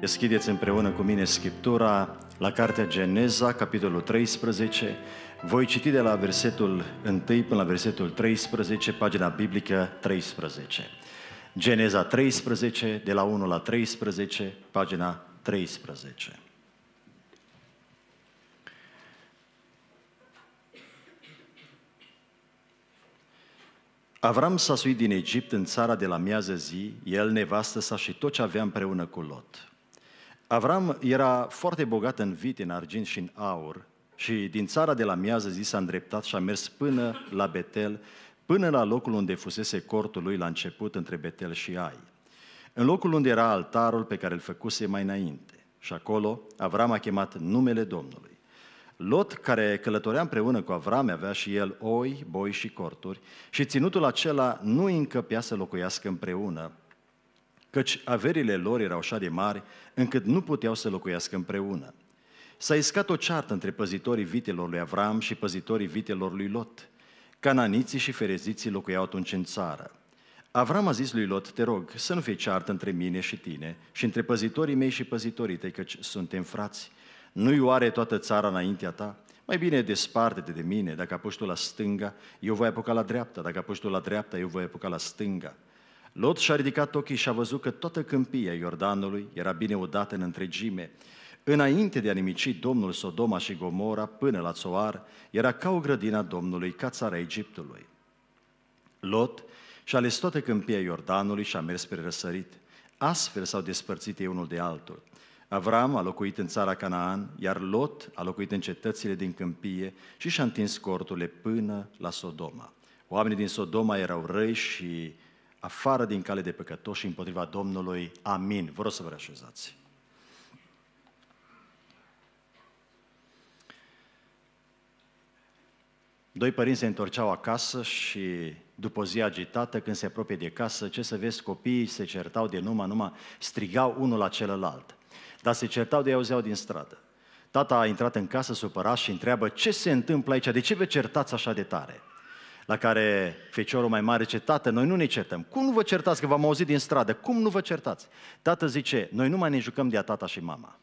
Deschideți împreună cu mine Scriptura la Cartea Geneza, capitolul 13. Voi citi de la versetul 1 până la versetul 13, pagina biblică 13. Geneza 13, de la 1 la 13, pagina 13. Avram s-a suit din Egipt în țara de la miază zi, el, nevastă sa și tot ce avea împreună cu Lot. Avram era foarte bogat în vite, în argint și în aur și din țara de la miază zi s-a îndreptat și a mers până la Betel, până la locul unde fusese cortul lui la început între Betel și Ai, în locul unde era altarul pe care îl făcuse mai înainte. Și acolo Avram a chemat numele Domnului. Lot, care călătorea împreună cu Avram, avea și el oi, boi și corturi și ținutul acela nu încăpea să locuiască împreună, căci averile lor erau așa de mari încât nu puteau să locuiască împreună. S-a iscat o ceartă între păzitorii vitelor lui Avram și păzitorii vitelor lui Lot. Cananiții și fereziții locuiau atunci în țară. Avram a zis lui Lot, te rog, să nu fie ceartă între mine și tine și între păzitorii mei și păzitorii tăi, căci suntem frați. Nu-i oare toată țara înaintea ta? Mai bine desparte-te de mine, dacă apuci tu la stânga, eu voi apuca la dreapta, dacă apuci tu la dreapta, eu voi apuca la stânga. Lot și-a ridicat ochii și a văzut că toată câmpia Iordanului era bine udată în întregime. Înainte de a nimici Domnul Sodoma și Gomora până la Țoar, era ca o grădina Domnului, ca țara Egiptului. Lot și-a ales toată câmpia Iordanului și a mers spre răsărit. Astfel s-au despărțit ei unul de altul. Avram a locuit în țara Canaan, iar Lot a locuit în cetățile din câmpie și și-a întins corturile până la Sodoma. Oamenii din Sodoma erau răi și afară din cale de păcătoși și împotriva Domnului. Amin. Vă rog să vă reașezați. Doi părinți se întorceau acasă și după zi agitată, când se apropie de casă, ce să vezi, copiii se certau de numai, numai strigau unul la celălalt. Dar se certau de auzeau din stradă. Tata a intrat în casă supărat și întreabă ce se întâmplă aici, de ce vă certați așa de tare? la care feciorul mai mare zice, tată, noi nu ne certăm. Cum nu vă certați că v-am auzit din stradă? Cum nu vă certați? Tată zice, noi nu mai ne jucăm de a tata și mama.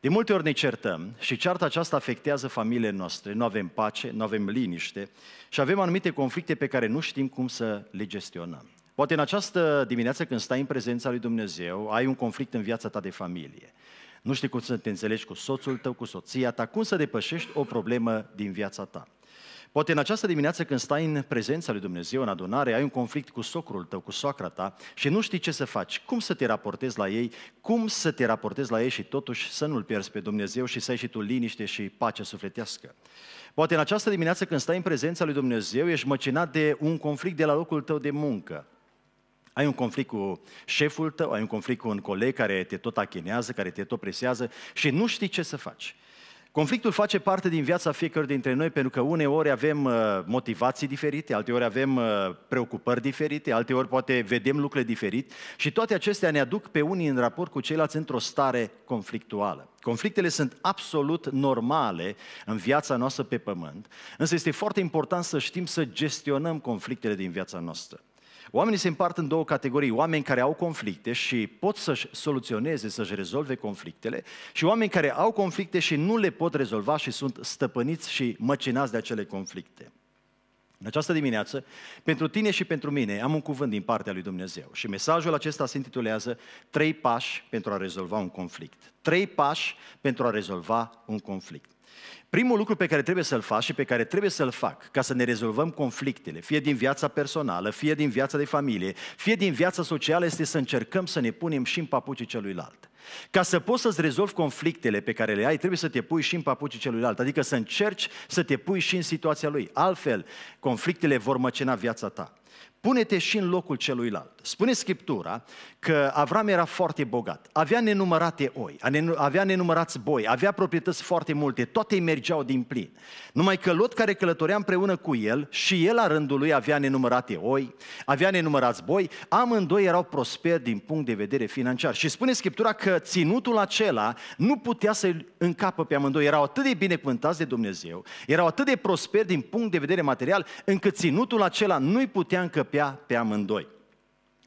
De multe ori ne certăm și cearta aceasta afectează familiile noastre. Nu avem pace, nu avem liniște și avem anumite conflicte pe care nu știm cum să le gestionăm. Poate în această dimineață când stai în prezența lui Dumnezeu, ai un conflict în viața ta de familie. Nu știi cum să te înțelegi cu soțul tău, cu soția ta, cum să depășești o problemă din viața ta. Poate în această dimineață când stai în prezența lui Dumnezeu, în adunare, ai un conflict cu socrul tău, cu soacra ta și nu știi ce să faci, cum să te raportezi la ei, cum să te raportezi la ei și totuși să nu-L pierzi pe Dumnezeu și să ai și tu liniște și pace sufletească. Poate în această dimineață când stai în prezența lui Dumnezeu, ești măcinat de un conflict de la locul tău de muncă. Ai un conflict cu șeful tău, ai un conflict cu un coleg care te tot achinează, care te tot presează și nu știi ce să faci. Conflictul face parte din viața fiecărui dintre noi pentru că uneori avem uh, motivații diferite, alteori avem uh, preocupări diferite, alteori poate vedem lucruri diferit și toate acestea ne aduc pe unii în raport cu ceilalți într-o stare conflictuală. Conflictele sunt absolut normale în viața noastră pe pământ, însă este foarte important să știm să gestionăm conflictele din viața noastră. Oamenii se împart în două categorii. Oameni care au conflicte și pot să-și soluționeze, să-și rezolve conflictele și oameni care au conflicte și nu le pot rezolva și sunt stăpâniți și măcinați de acele conflicte. În această dimineață, pentru tine și pentru mine, am un cuvânt din partea lui Dumnezeu și mesajul acesta se intitulează Trei pași pentru a rezolva un conflict. Trei pași pentru a rezolva un conflict. Primul lucru pe care trebuie să-l faci și pe care trebuie să-l fac ca să ne rezolvăm conflictele, fie din viața personală, fie din viața de familie, fie din viața socială, este să încercăm să ne punem și în papucii celuilalt. Ca să poți să-ți rezolvi conflictele pe care le ai, trebuie să te pui și în papucii celuilalt, adică să încerci să te pui și în situația lui. Altfel, conflictele vor măcena viața ta pune-te și în locul celuilalt. Spune Scriptura că Avram era foarte bogat, avea nenumărate oi, avea nenumărați boi, avea proprietăți foarte multe, toate îi mergeau din plin. Numai că Lot care călătorea împreună cu el și el la rândul lui avea nenumărate oi, avea nenumărați boi, amândoi erau prosperi din punct de vedere financiar. Și spune Scriptura că ținutul acela nu putea să-i încapă pe amândoi, erau atât de binecuvântați de Dumnezeu, erau atât de prosperi din punct de vedere material, încât ținutul acela nu-i putea încăpea putea pe amândoi.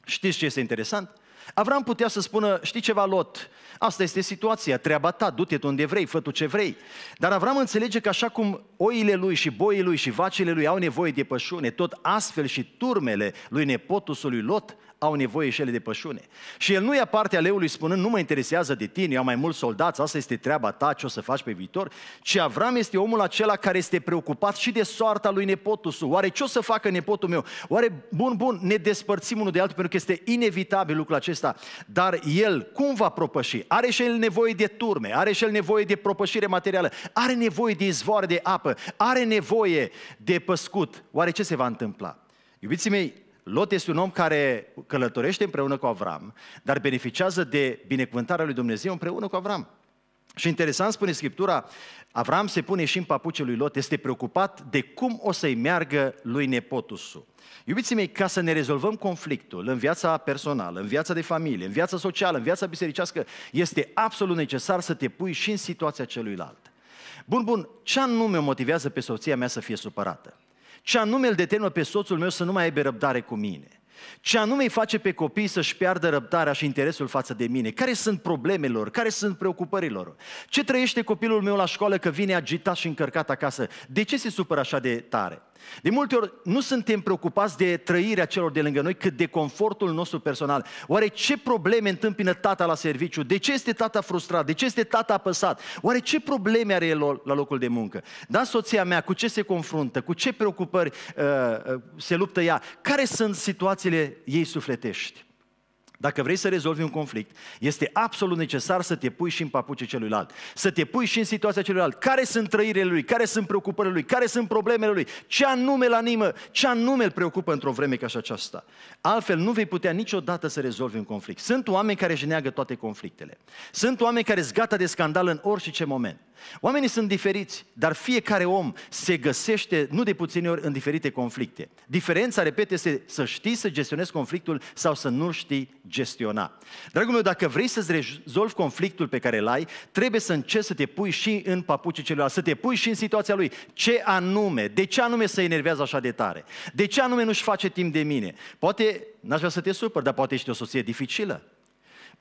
Știți ce este interesant? Avram putea să spună, știi ceva, Lot, asta este situația, treaba ta, du-te unde vrei, fă tu ce vrei. Dar Avram înțelege că așa cum oile lui și boii lui și vacile lui au nevoie de pășune, tot astfel și turmele lui nepotul lui Lot au nevoie și ele de pășune. Și el nu ia partea leului spunând, nu mă interesează de tine, eu am mai mulți soldați, asta este treaba ta, ce o să faci pe viitor, ci Avram este omul acela care este preocupat și de soarta lui nepotul său. Oare ce o să facă nepotul meu? Oare, bun, bun, ne despărțim unul de altul pentru că este inevitabil lucrul acesta, dar el cum va propăși? Are și el nevoie de turme, are și el nevoie de propășire materială, are nevoie de izvoare de apă, are nevoie de păscut. Oare ce se va întâmpla? Iubiții mei, Lot este un om care călătorește împreună cu Avram, dar beneficiază de binecuvântarea lui Dumnezeu împreună cu Avram. Și interesant spune Scriptura, Avram se pune și în papuce lui Lot, este preocupat de cum o să-i meargă lui nepotusul. Iubiții mei, ca să ne rezolvăm conflictul în viața personală, în viața de familie, în viața socială, în viața bisericească, este absolut necesar să te pui și în situația celuilalt. Bun, bun, ce anume motivează pe soția mea să fie supărată? Ce anume îl determină pe soțul meu să nu mai aibă răbdare cu mine? Ce anume îi face pe copii să-și piardă răbdarea și interesul față de mine? Care sunt problemele lor? Care sunt preocupările lor? Ce trăiește copilul meu la școală că vine agitat și încărcat acasă? De ce se supără așa de tare? De multe ori nu suntem preocupați de trăirea celor de lângă noi, cât de confortul nostru personal. Oare ce probleme întâmpină tata la serviciu? De ce este tata frustrat? De ce este tata apăsat? Oare ce probleme are el la locul de muncă? Da, soția mea, cu ce se confruntă? Cu ce preocupări uh, uh se luptă ea? Care sunt situațiile ei sufletești? dacă vrei să rezolvi un conflict, este absolut necesar să te pui și în papuce celuilalt. Să te pui și în situația celuilalt. Care sunt trăirile lui? Care sunt preocupările lui? Care sunt problemele lui? Ce anume la animă? Ce anume îl preocupă într-o vreme ca și aceasta? Altfel nu vei putea niciodată să rezolvi un conflict. Sunt oameni care își neagă toate conflictele. Sunt oameni care sunt gata de scandal în orice ce moment. Oamenii sunt diferiți, dar fiecare om se găsește nu de puține ori în diferite conflicte. Diferența, repet, este să știi să gestionezi conflictul sau să nu știi gestiona. Dragul meu, dacă vrei să-ți rezolvi conflictul pe care îl ai, trebuie să încerci să te pui și în papucii celuilalt, să te pui și în situația lui. Ce anume? De ce anume să enervează așa de tare? De ce anume nu-și face timp de mine? Poate, n-aș vrea să te supăr, dar poate ești o soție dificilă.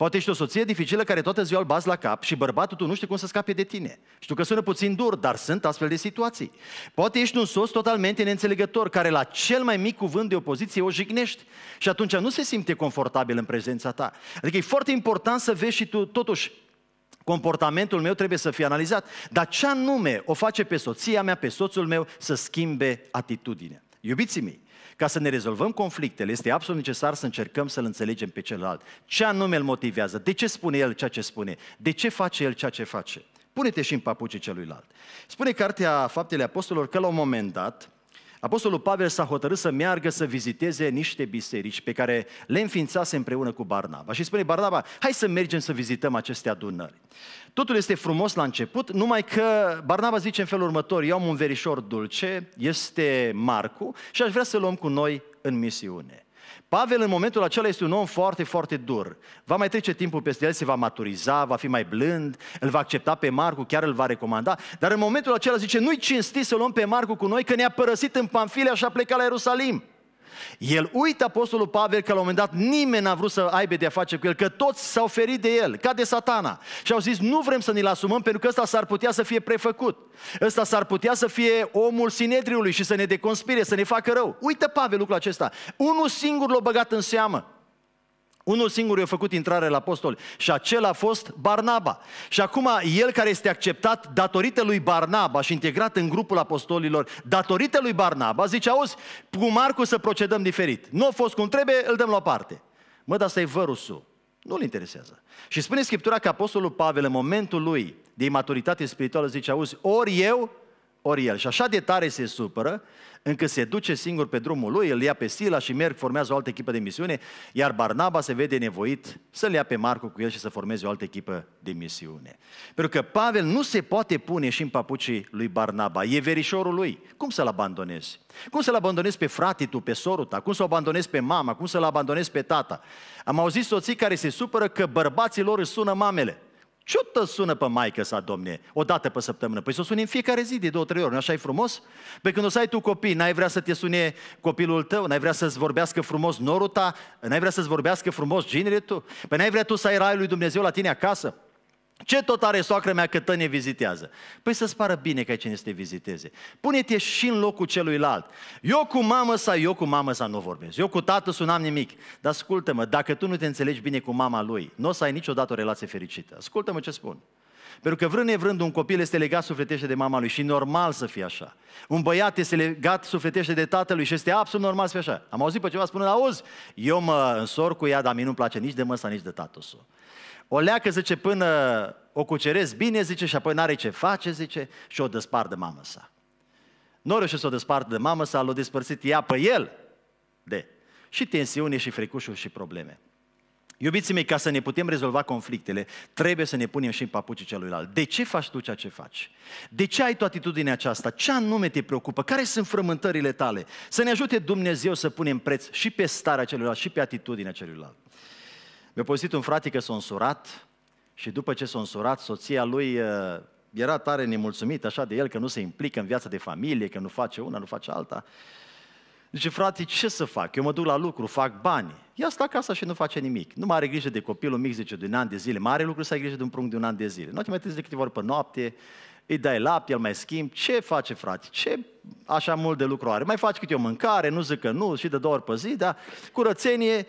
Poate ești o soție dificilă care toată ziua îl bați la cap și bărbatul tu nu știe cum să scape de tine. Știu că sună puțin dur, dar sunt astfel de situații. Poate ești un sos totalmente neînțelegător care la cel mai mic cuvânt de opoziție o jignești și atunci nu se simte confortabil în prezența ta. Adică e foarte important să vezi și tu totuși comportamentul meu trebuie să fie analizat, dar ce anume o face pe soția mea, pe soțul meu să schimbe atitudinea. Iubiții mei, ca să ne rezolvăm conflictele, este absolut necesar să încercăm să-l înțelegem pe celălalt. Ce anume îl motivează? De ce spune el ceea ce spune? De ce face el ceea ce face? Pune-te și în papucii celuilalt. Spune cartea Faptele Apostolilor că la un moment dat, Apostolul Pavel s-a hotărât să meargă să viziteze niște biserici pe care le înființase împreună cu Barnaba. Și spune Barnaba, hai să mergem să vizităm aceste adunări. Totul este frumos la început, numai că Barnaba zice în felul următor, eu am un verișor dulce, este Marcu și aș vrea să luăm cu noi în misiune. Pavel în momentul acela este un om foarte, foarte dur. Va mai trece timpul peste el, se va maturiza, va fi mai blând, îl va accepta pe Marcu, chiar îl va recomanda. Dar în momentul acela zice, nu-i cinstit să luăm pe Marcu cu noi, că ne-a părăsit în Pamfilia și a plecat la Ierusalim. El uită Apostolul Pavel că la un moment dat nimeni n-a vrut să aibă de-a face cu el, că toți s-au ferit de el, ca de satana. Și au zis, nu vrem să ne-l asumăm pentru că ăsta s-ar putea să fie prefăcut. Ăsta s-ar putea să fie omul sinedriului și să ne deconspire, să ne facă rău. Uită Pavel lucrul acesta. Unul singur l-a băgat în seamă. Unul singur i-a făcut intrare la apostoli și acela a fost Barnaba. Și acum el care este acceptat datorită lui Barnaba și integrat în grupul apostolilor, datorită lui Barnaba, zice, auzi, cu Marcu să procedăm diferit. Nu a fost cum trebuie, îl dăm la o parte. Mă, dar asta e vărusul. Nu-l interesează. Și spune Scriptura că Apostolul Pavel, în momentul lui de imaturitate spirituală, zice, auzi, ori eu, ori el. Și așa de tare se supără, încât se duce singur pe drumul lui, îl ia pe Sila și merg, formează o altă echipă de misiune, iar Barnaba se vede nevoit să-l ia pe Marco cu el și să formeze o altă echipă de misiune. Pentru că Pavel nu se poate pune și în papucii lui Barnaba, e verișorul lui. Cum să-l abandonezi? Cum să-l abandonezi pe fratii tu, pe sorul ta? Cum să-l abandonezi pe mama? Cum să-l abandonezi pe tata? Am auzit soții care se supără că bărbații lor își sună mamele. Și o tă sună pe maică sa, domne, o dată pe săptămână. Păi să o suni în fiecare zi, de două, trei ori, nu așa e frumos? Pe păi când o să ai tu copii, n-ai vrea să te sune copilul tău, n-ai vrea să-ți vorbească frumos norul ta, n-ai vrea să-ți vorbească frumos ginele tu, păi n-ai vrea tu să ai raiul lui Dumnezeu la tine acasă. Ce tot are soacră mea că tă ne vizitează? Păi să-ți pară bine că ai cine să te viziteze. Pune-te și în locul celuilalt. Eu cu mamă sa, eu cu mamă sa nu vorbesc. Eu cu tată sunam nimic. Dar ascultă-mă, dacă tu nu te înțelegi bine cu mama lui, nu o să ai niciodată o relație fericită. Ascultă-mă ce spun. Pentru că vrând nevrând un copil este legat sufletește de mama lui și normal să fie așa. Un băiat este legat sufletește de tatălui și este absolut normal să fie așa. Am auzit pe ceva spunând, auzi, eu mă însor cu ea, dar mie nu-mi place nici de măsa, nici de tatăl său. O leacă, zice, până o cuceresc bine, zice, și apoi n-are ce face, zice, și o despart de mamă sa. Nu reușește să o despart de mamă sa, l-a despărțit ea pe el de. Și tensiune, și fricușuri, și probleme. Iubiții mei, ca să ne putem rezolva conflictele, trebuie să ne punem și în papucii celuilalt. De ce faci tu ceea ce faci? De ce ai tu atitudinea aceasta? Ce anume te preocupă? Care sunt frământările tale? Să ne ajute Dumnezeu să punem preț și pe starea celuilalt și pe atitudinea celuilalt. Mi-a povestit un frate că s-a însurat și după ce s-a însurat, soția lui uh, era tare nemulțumită așa de el că nu se implică în viața de familie, că nu face una, nu face alta. Zice, frate, ce să fac? Eu mă duc la lucru, fac bani. Ea stă acasă și nu face nimic. Nu mai are grijă de copilul mic, zice, de un an de zile. Mai are lucru să ai grijă de un prunc de un an de zile. Nu te mai trezi de câteva ori pe noapte, îi dai lapte, el mai schimb. Ce face, frate? Ce așa mult de lucru are? Mai faci câte o mâncare, nu zic că nu, și de două ori pe zi, dar curățenie.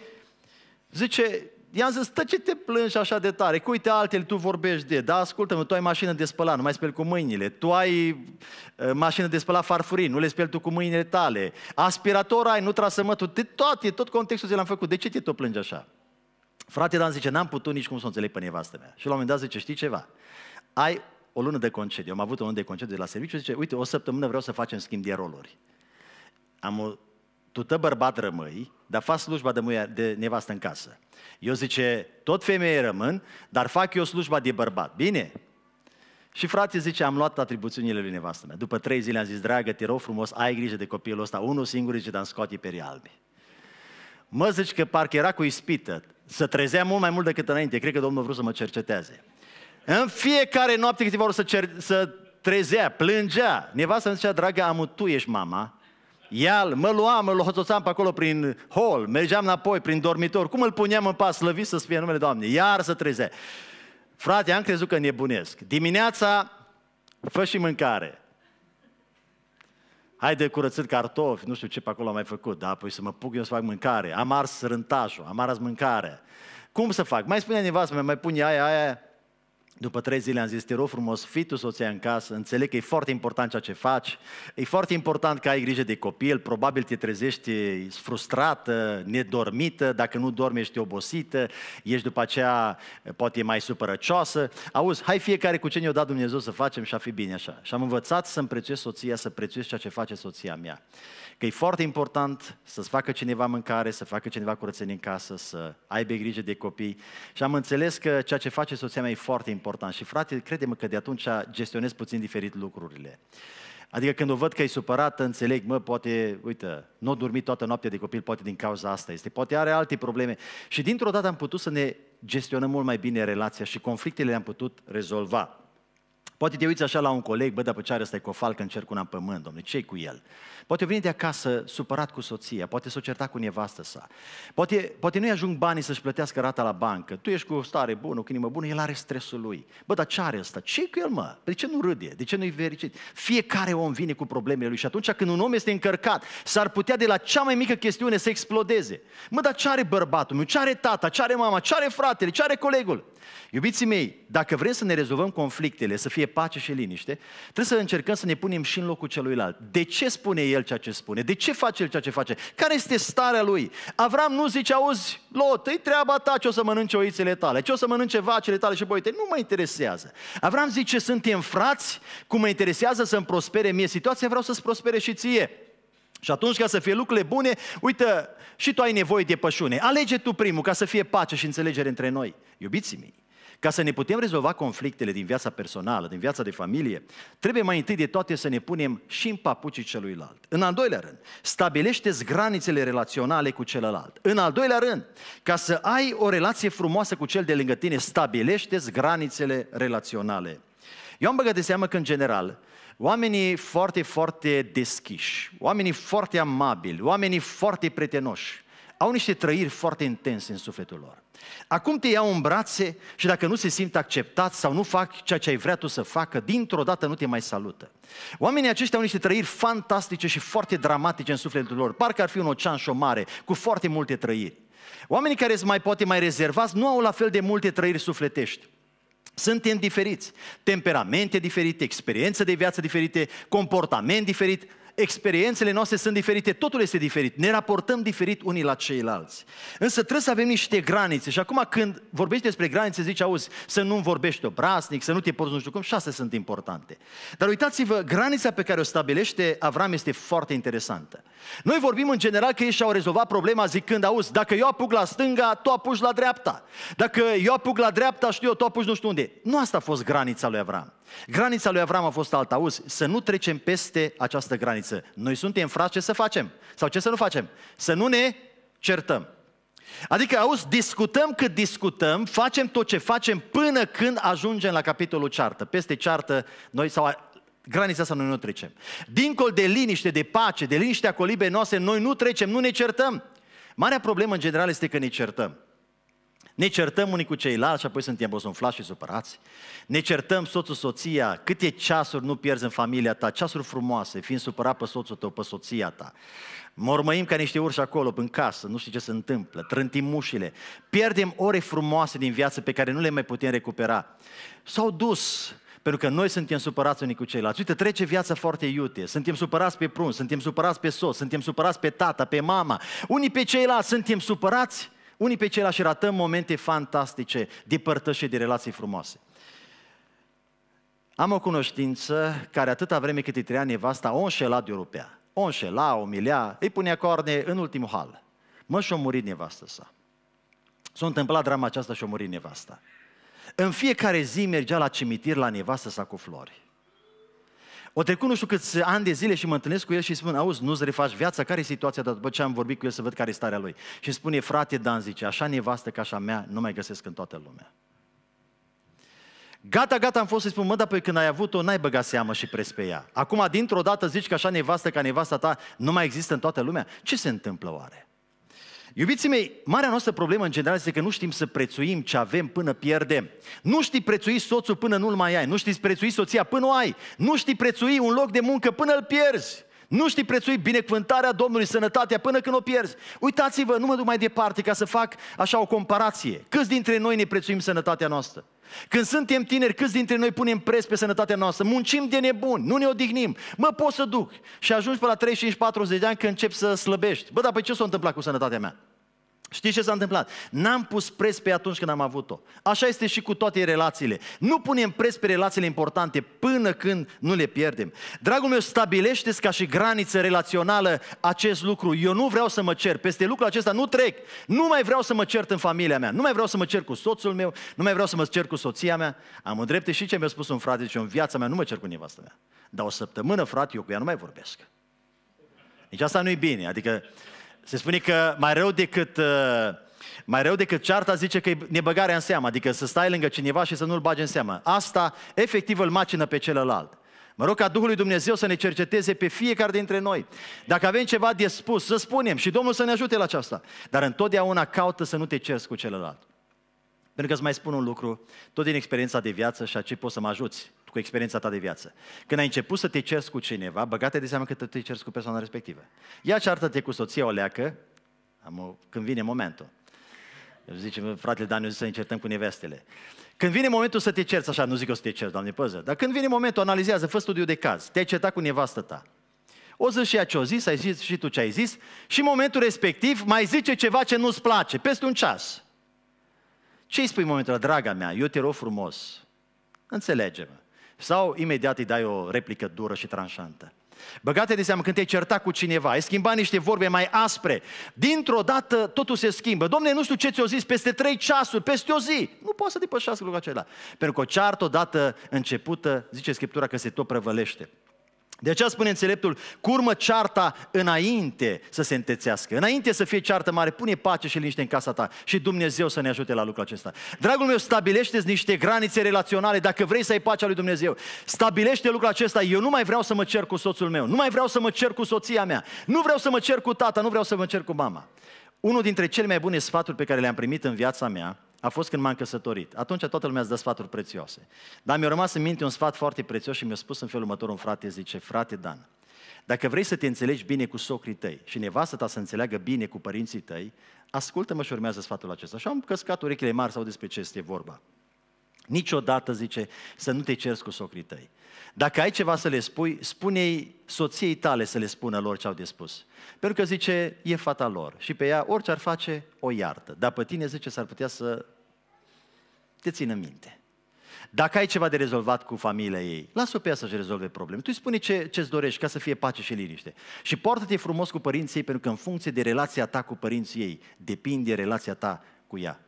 Zice, i-am zis, stă ce te plângi așa de tare, cu uite altele tu vorbești de, da, ascultă-mă, tu ai mașină de spălat, nu mai speli cu mâinile, tu ai uh, mașină de spălat farfurii, nu le speli tu cu mâinile tale, aspirator ai, nu trasămătul, de toate, tot contextul ți l-am făcut, de ce te tot plângi așa? Frate Dan zice, n-am putut nici cum să o înțeleg pe nevastă mea. Și la un moment dat zice, știi ceva? Ai o lună de concediu, am avut o lună de concediu de la serviciu, zice, uite, o săptămână vreau să facem schimb de roluri. Am o tu tă bărbat rămâi, dar faci slujba de, muia, de nevastă în casă. Eu zice, tot femeie rămân, dar fac eu slujba de bărbat. Bine? Și frate zice, am luat atribuțiunile lui nevastă mea. După trei zile am zis, dragă, te rog frumos, ai grijă de copilul ăsta, unul singur zice, dar scoate pe realbe. Mă zici că parcă era cu ispită, să trezea mult mai mult decât înainte, cred că Domnul vrea să mă cerceteze. În fiecare noapte câteva ori să, cer, să trezea, plângea. Nevasta îmi zicea, dragă, amu, tu ești mama, ial, mă luam, îl hoțoțam pe acolo prin hol, mergeam înapoi prin dormitor, cum îl puneam în pas, slăvit să fie numele Doamne, iar să treze. Frate, am crezut că nebunesc. Dimineața, fă și mâncare. Hai de curățit cartofi, nu știu ce pe acolo am mai făcut, da? Apoi să mă puc eu să fac mâncare. Am ars rântașul, am ars mâncare. Cum să fac? Mai spune nevastă mai pune aia, aia. După trei zile am zis, te rog frumos, fii tu soția în casă, înțeleg că e foarte important ceea ce faci, e foarte important că ai grijă de copil, probabil te trezești frustrată, nedormită, dacă nu dormi ești obosită, ești după aceea poate mai supărăcioasă. Auzi, hai fiecare cu ce ne-a dat Dumnezeu să facem și a fi bine așa. Și am învățat să-mi prețuiesc soția, să prețuiesc ceea ce face soția mea. Că e foarte important să-ți facă cineva mâncare, să facă cineva curățenie în casă, să aibă grijă de copii. Și am înțeles că ceea ce face soția mea e foarte important important. Și frate, credem că de atunci gestionez puțin diferit lucrurile. Adică când o văd că e supărată, înțeleg, mă, poate, uite, nu a dormit toată noaptea de copil, poate din cauza asta este, poate are alte probleme. Și dintr-o dată am putut să ne gestionăm mult mai bine relația și conflictele le-am putut rezolva. Poate te uiți așa la un coleg, bă, dar pe ce are ăsta e cofalcă în cer cu în pământ, domnule, ce cu el? Poate vine de acasă supărat cu soția, poate s-o certa cu nevastă sa. Poate, poate nu-i ajung banii să-și plătească rata la bancă. Tu ești cu o stare bună, cu inimă bună, el are stresul lui. Bă, dar ce are ăsta? ce cu el, mă? De ce nu râde? De ce nu-i fericit? Fiecare om vine cu problemele lui și atunci când un om este încărcat, s-ar putea de la cea mai mică chestiune să explodeze. Mă, dar ce are bărbatul meu? Ce are tata? Ce are mama? Ce are fratele? Ce are colegul? Iubiții mei, dacă vrem să ne rezolvăm conflictele, să fie pace și liniște, trebuie să încercăm să ne punem și în locul celuilalt. De ce spune el ceea ce spune? De ce face el ceea ce face? Care este starea lui? Avram nu zice, auzi, Lot, e treaba ta ce o să mănânce oițele tale, ce o să mănânce vacile tale și boite. Nu mă interesează. Avram zice, suntem frați, cum mă interesează să-mi prospere mie situația, vreau să-ți prospere și ție. Și atunci, ca să fie lucrurile bune, uite, și tu ai nevoie de pășune. Alege tu primul, ca să fie pace și înțelegere între noi. Iubiții mei, ca să ne putem rezolva conflictele din viața personală, din viața de familie, trebuie mai întâi de toate să ne punem și în papucii celuilalt. În al doilea rând, stabilește-ți granițele relaționale cu celălalt. În al doilea rând, ca să ai o relație frumoasă cu cel de lângă tine, stabilește-ți granițele relaționale. Eu am băgat de seamă că, în general, oamenii foarte, foarte deschiși, oamenii foarte amabili, oamenii foarte prietenoși, au niște trăiri foarte intense în sufletul lor. Acum te iau în brațe și dacă nu se simt acceptat sau nu fac ceea ce ai vrea tu să facă, dintr-o dată nu te mai salută. Oamenii aceștia au niște trăiri fantastice și foarte dramatice în sufletul lor. Parcă ar fi un ocean și o mare, cu foarte multe trăiri. Oamenii care sunt mai poate mai rezervați nu au la fel de multe trăiri sufletești. Suntem diferiți, temperamente diferite, experiențe de viață diferite, comportament diferit, experiențele noastre sunt diferite, totul este diferit, ne raportăm diferit unii la ceilalți. Însă trebuie să avem niște granițe și acum când vorbești despre granițe, zici, auzi, să nu vorbești obraznic, să nu te porți nu știu cum, șase sunt importante. Dar uitați-vă, granița pe care o stabilește Avram este foarte interesantă. Noi vorbim în general că ei și-au rezolvat problema zicând, auzi, dacă eu apuc la stânga, tu apuci la dreapta. Dacă eu apuc la dreapta, știu eu, tu apuci nu știu unde. Nu asta a fost granița lui Avram. Granița lui Avram a fost alta, auzi, să nu trecem peste această graniță. Noi suntem frați, ce să facem? Sau ce să nu facem? Să nu ne certăm. Adică, auzi, discutăm cât discutăm, facem tot ce facem până când ajungem la capitolul ceartă. Peste ceartă, noi sau granița asta noi nu trecem. Dincolo de liniște, de pace, de liniștea colibei noastre, noi nu trecem, nu ne certăm. Marea problemă în general este că ne certăm. Ne certăm unii cu ceilalți și apoi suntem bozonflați și supărați. Ne certăm soțul, soția, câte ceasuri nu pierzi în familia ta, ceasuri frumoase, fiind supărat pe soțul tău, pe soția ta. Mormăim ca niște urși acolo, în casă, nu știu ce se întâmplă, trântim mușile. Pierdem ore frumoase din viață pe care nu le mai putem recupera. S-au dus pentru că noi suntem supărați unii cu ceilalți. Uite, trece viața foarte iute. Suntem supărați pe prun, suntem supărați pe soț, suntem supărați pe tata, pe mama. Unii pe ceilalți suntem supărați unii pe ceilalți ratăm momente fantastice de părtășe, de relații frumoase. Am o cunoștință care atâta vreme cât îi trăia nevasta, o înșela de rupea. O înșela, o milea, îi punea coarne în ultimul hal. Mă, și-a murit nevastă sa. S-a întâmplat drama aceasta și-a murit nevasta. În fiecare zi mergea la cimitir la nevastă sa cu flori. O trecut nu știu câți ani de zile și mă întâlnesc cu el și spun, auzi, nu-ți refaci viața, care e situația, dar după ce am vorbit cu el să văd care e starea lui. Și îmi spune, frate Dan, zice, așa nevastă ca așa mea, nu mai găsesc în toată lumea. Gata, gata, am fost să-i spun, mă, dar păi când ai avut-o, n-ai băgat seamă și pres pe ea. Acum, dintr-o dată, zici că așa nevastă ca nevasta ta nu mai există în toată lumea. Ce se întâmplă oare? Iubiții mei, marea noastră problemă în general este că nu știm să prețuim ce avem până pierdem. Nu știi prețui soțul până nu-l mai ai, nu știi prețui soția până o ai, nu știi prețui un loc de muncă până îl pierzi. Nu știi prețui binecuvântarea Domnului, sănătatea, până când o pierzi. Uitați-vă, nu mă duc mai departe ca să fac așa o comparație. Câți dintre noi ne prețuim sănătatea noastră? Când suntem tineri, câți dintre noi punem pres pe sănătatea noastră? Muncim de nebun, nu ne odihnim. Mă, pot să duc. Și ajungi pe la 35-40 de ani când încep să slăbești. Bă, dar pe păi ce s-a întâmplat cu sănătatea mea? Știți ce s-a întâmplat? N-am pus preț pe atunci când am avut-o. Așa este și cu toate relațiile. Nu punem preț pe relațiile importante până când nu le pierdem. Dragul meu, stabilește ca și graniță relațională acest lucru. Eu nu vreau să mă cer. Peste lucrul acesta nu trec. Nu mai vreau să mă cert în familia mea. Nu mai vreau să mă cer cu soțul meu. Nu mai vreau să mă cer cu soția mea. Am o drepte și ce mi-a spus un frate. Zice, în viața mea nu mă cer cu nevastă mea. Dar o săptămână, frate, eu cu ea nu mai vorbesc. Deci asta nu-i bine. Adică se spune că mai rău decât, uh, mai rău decât cearta zice că e nebăgarea în seamă, adică să stai lângă cineva și să nu-l bagi în seamă. Asta efectiv îl macină pe celălalt. Mă rog ca Duhului Dumnezeu să ne cerceteze pe fiecare dintre noi. Dacă avem ceva de spus, să spunem și Domnul să ne ajute la aceasta. Dar întotdeauna caută să nu te cerți cu celălalt. Pentru că îți mai spun un lucru, tot din experiența de viață și a ce poți să mă ajuți cu experiența ta de viață. Când ai început să te ceri cu cineva, băgate de seama că te ceri cu persoana respectivă. Ia ceartă-te cu soția o leacă, am o, când vine momentul. Eu zice, fratele Daniel, să încercăm cu nevestele. Când vine momentul să te cerți așa, nu zic că o să te cerți, Doamne, păză, dar când vine momentul, analizează, fă studiu de caz, te-ai certat cu nevastă ta. O să și ea ce-o zis, ai zis și tu ce ai zis și în momentul respectiv mai zice ceva ce nu-ți place, peste un ceas. Ce îi spui în momentul ăla, draga mea, eu te rog frumos, înțelege-mă. Sau imediat îi dai o replică dură și tranșantă. Băgate de seamă când te-ai certa cu cineva, ai schimbat niște vorbe mai aspre, dintr-o dată totul se schimbă. Domne, nu știu ce ți-o zis, peste trei ceasuri, peste o zi. Nu poți să depășească lucrul acela. Pentru că o ceartă odată începută, zice Scriptura că se tot prăvălește. De aceea spune înțeleptul, curmă cearta înainte să se întețească, înainte să fie ceartă mare, pune pace și liniște în casa ta și Dumnezeu să ne ajute la lucrul acesta. Dragul meu, stabilește niște granițe relaționale dacă vrei să ai pacea lui Dumnezeu. Stabilește lucrul acesta, eu nu mai vreau să mă cer cu soțul meu, nu mai vreau să mă cer cu soția mea, nu vreau să mă cer cu tata, nu vreau să mă cer cu mama. Unul dintre cele mai bune sfaturi pe care le-am primit în viața mea a fost când m-am căsătorit. Atunci toată lumea îți dă sfaturi prețioase. Dar mi-a rămas în minte un sfat foarte prețios și mi-a spus în felul următor un frate, zice, frate Dan, dacă vrei să te înțelegi bine cu socrii tăi și nevastă ta să înțeleagă bine cu părinții tăi, ascultă-mă și urmează sfatul acesta. Și am căscat urechile mari sau despre ce este vorba. Niciodată, zice, să nu te ceri cu socrii tăi. Dacă ai ceva să le spui, spune-i soției tale să le spună lor ce au de spus. Pentru că, zice, e fata lor și pe ea orice ar face, o iartă. Dar pe tine, zice, s-ar putea să te țină minte. Dacă ai ceva de rezolvat cu familia ei, lasă-o pe ea să-și rezolve probleme. Tu îi spune ce, ce-ți dorești ca să fie pace și liniște. Și poartă-te frumos cu părinții ei, pentru că în funcție de relația ta cu părinții ei, depinde relația ta cu ea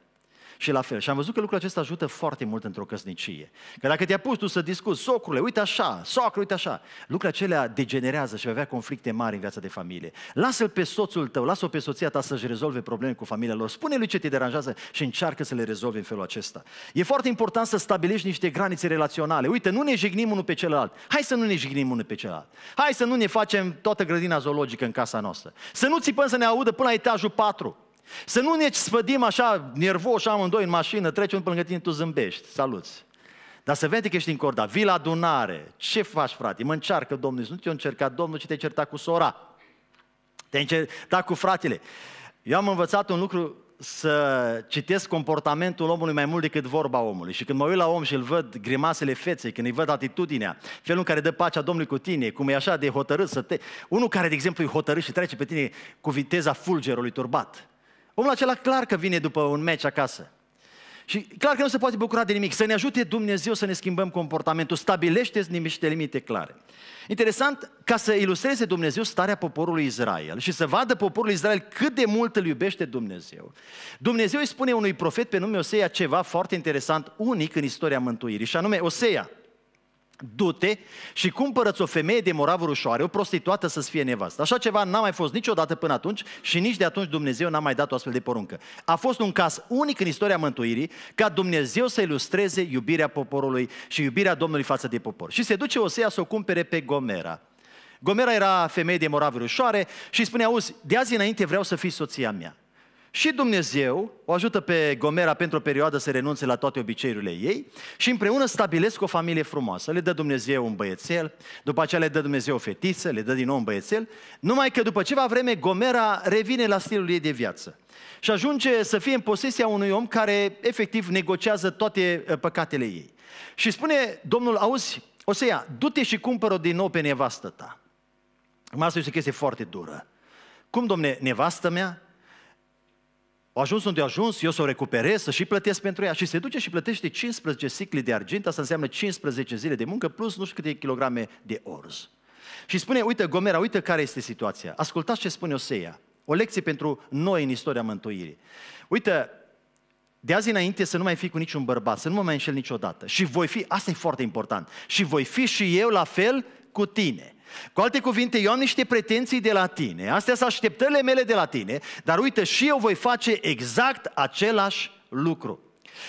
și la fel. Și am văzut că lucrul acesta ajută foarte mult într-o căsnicie. Că dacă te-a pus tu să discuți, socrule, uite așa, socrule, uite așa, lucrurile acelea degenerează și avea conflicte mari în viața de familie. Lasă-l pe soțul tău, lasă-o pe soția ta să-și rezolve probleme cu familia lor. Spune lui ce te deranjează și încearcă să le rezolvi în felul acesta. E foarte important să stabilești niște granițe relaționale. Uite, nu ne jignim unul pe celălalt. Hai să nu ne jignim unul pe celălalt. Hai să nu ne facem toată grădina zoologică în casa noastră. Să nu țipăm să ne audă până la etajul 4. Să nu ne sfădim așa nervoși amândoi în mașină, treci unul pe lângă tine, tu zâmbești, saluți. Dar să vede că ești încordat, vii la adunare, ce faci frate? Mă încearcă Domnul Iisus, nu te-a încercat Domnul, ci te-ai certat cu sora. Te-ai încercat da, cu fratele. Eu am învățat un lucru să citesc comportamentul omului mai mult decât vorba omului. Și când mă uit la om și îl văd grimasele feței, când îi văd atitudinea, felul în care dă pacea Domnului cu tine, cum e așa de hotărât să te... Unul care, de exemplu, e hotărât și trece pe tine cu viteza fulgerului turbat. Omul acela clar că vine după un meci acasă. Și clar că nu se poate bucura de nimic. Să ne ajute Dumnezeu să ne schimbăm comportamentul. Stabilește niște limite clare. Interesant, ca să ilustreze Dumnezeu starea poporului Israel și să vadă poporul Israel cât de mult îl iubește Dumnezeu, Dumnezeu îi spune unui profet pe nume Osea ceva foarte interesant, unic în istoria mântuirii, și anume Osea, du-te și cumpărăți o femeie de moravă ușoare, o prostituată să-ți fie nevastă. Așa ceva n-a mai fost niciodată până atunci și nici de atunci Dumnezeu n-a mai dat o astfel de poruncă. A fost un caz unic în istoria mântuirii ca Dumnezeu să ilustreze iubirea poporului și iubirea Domnului față de popor. Și se duce Osea să o cumpere pe Gomera. Gomera era femeie de moravă ușoare și spune, auzi, de azi înainte vreau să fii soția mea. Și Dumnezeu o ajută pe Gomera pentru o perioadă să renunțe la toate obiceiurile ei și împreună stabilesc o familie frumoasă. Le dă Dumnezeu un băiețel, după aceea le dă Dumnezeu o fetiță, le dă din nou un băiețel, numai că după ceva vreme Gomera revine la stilul ei de viață și ajunge să fie în posesia unui om care efectiv negociază toate eh, păcatele ei. Și spune Domnul, auzi, o ia, du-te și cumpără din nou pe nevastă ta. Asta este o chestie foarte dură. Cum, domne, nevastă mea, au ajuns unde au ajuns, eu să o recuperez, să și plătesc pentru ea. Și se duce și plătește 15 sicli de argint, asta înseamnă 15 zile de muncă, plus nu știu câte kilograme de orz. Și spune, uite Gomera, uite care este situația. Ascultați ce spune Osea. O lecție pentru noi în istoria mântuirii. Uite, de azi înainte să nu mai fi cu niciun bărbat, să nu mă mai înșel niciodată. Și voi fi, asta e foarte important, și voi fi și eu la fel cu tine. Cu alte cuvinte, eu am niște pretenții de la tine, astea sunt așteptările mele de la tine, dar uite, și eu voi face exact același lucru.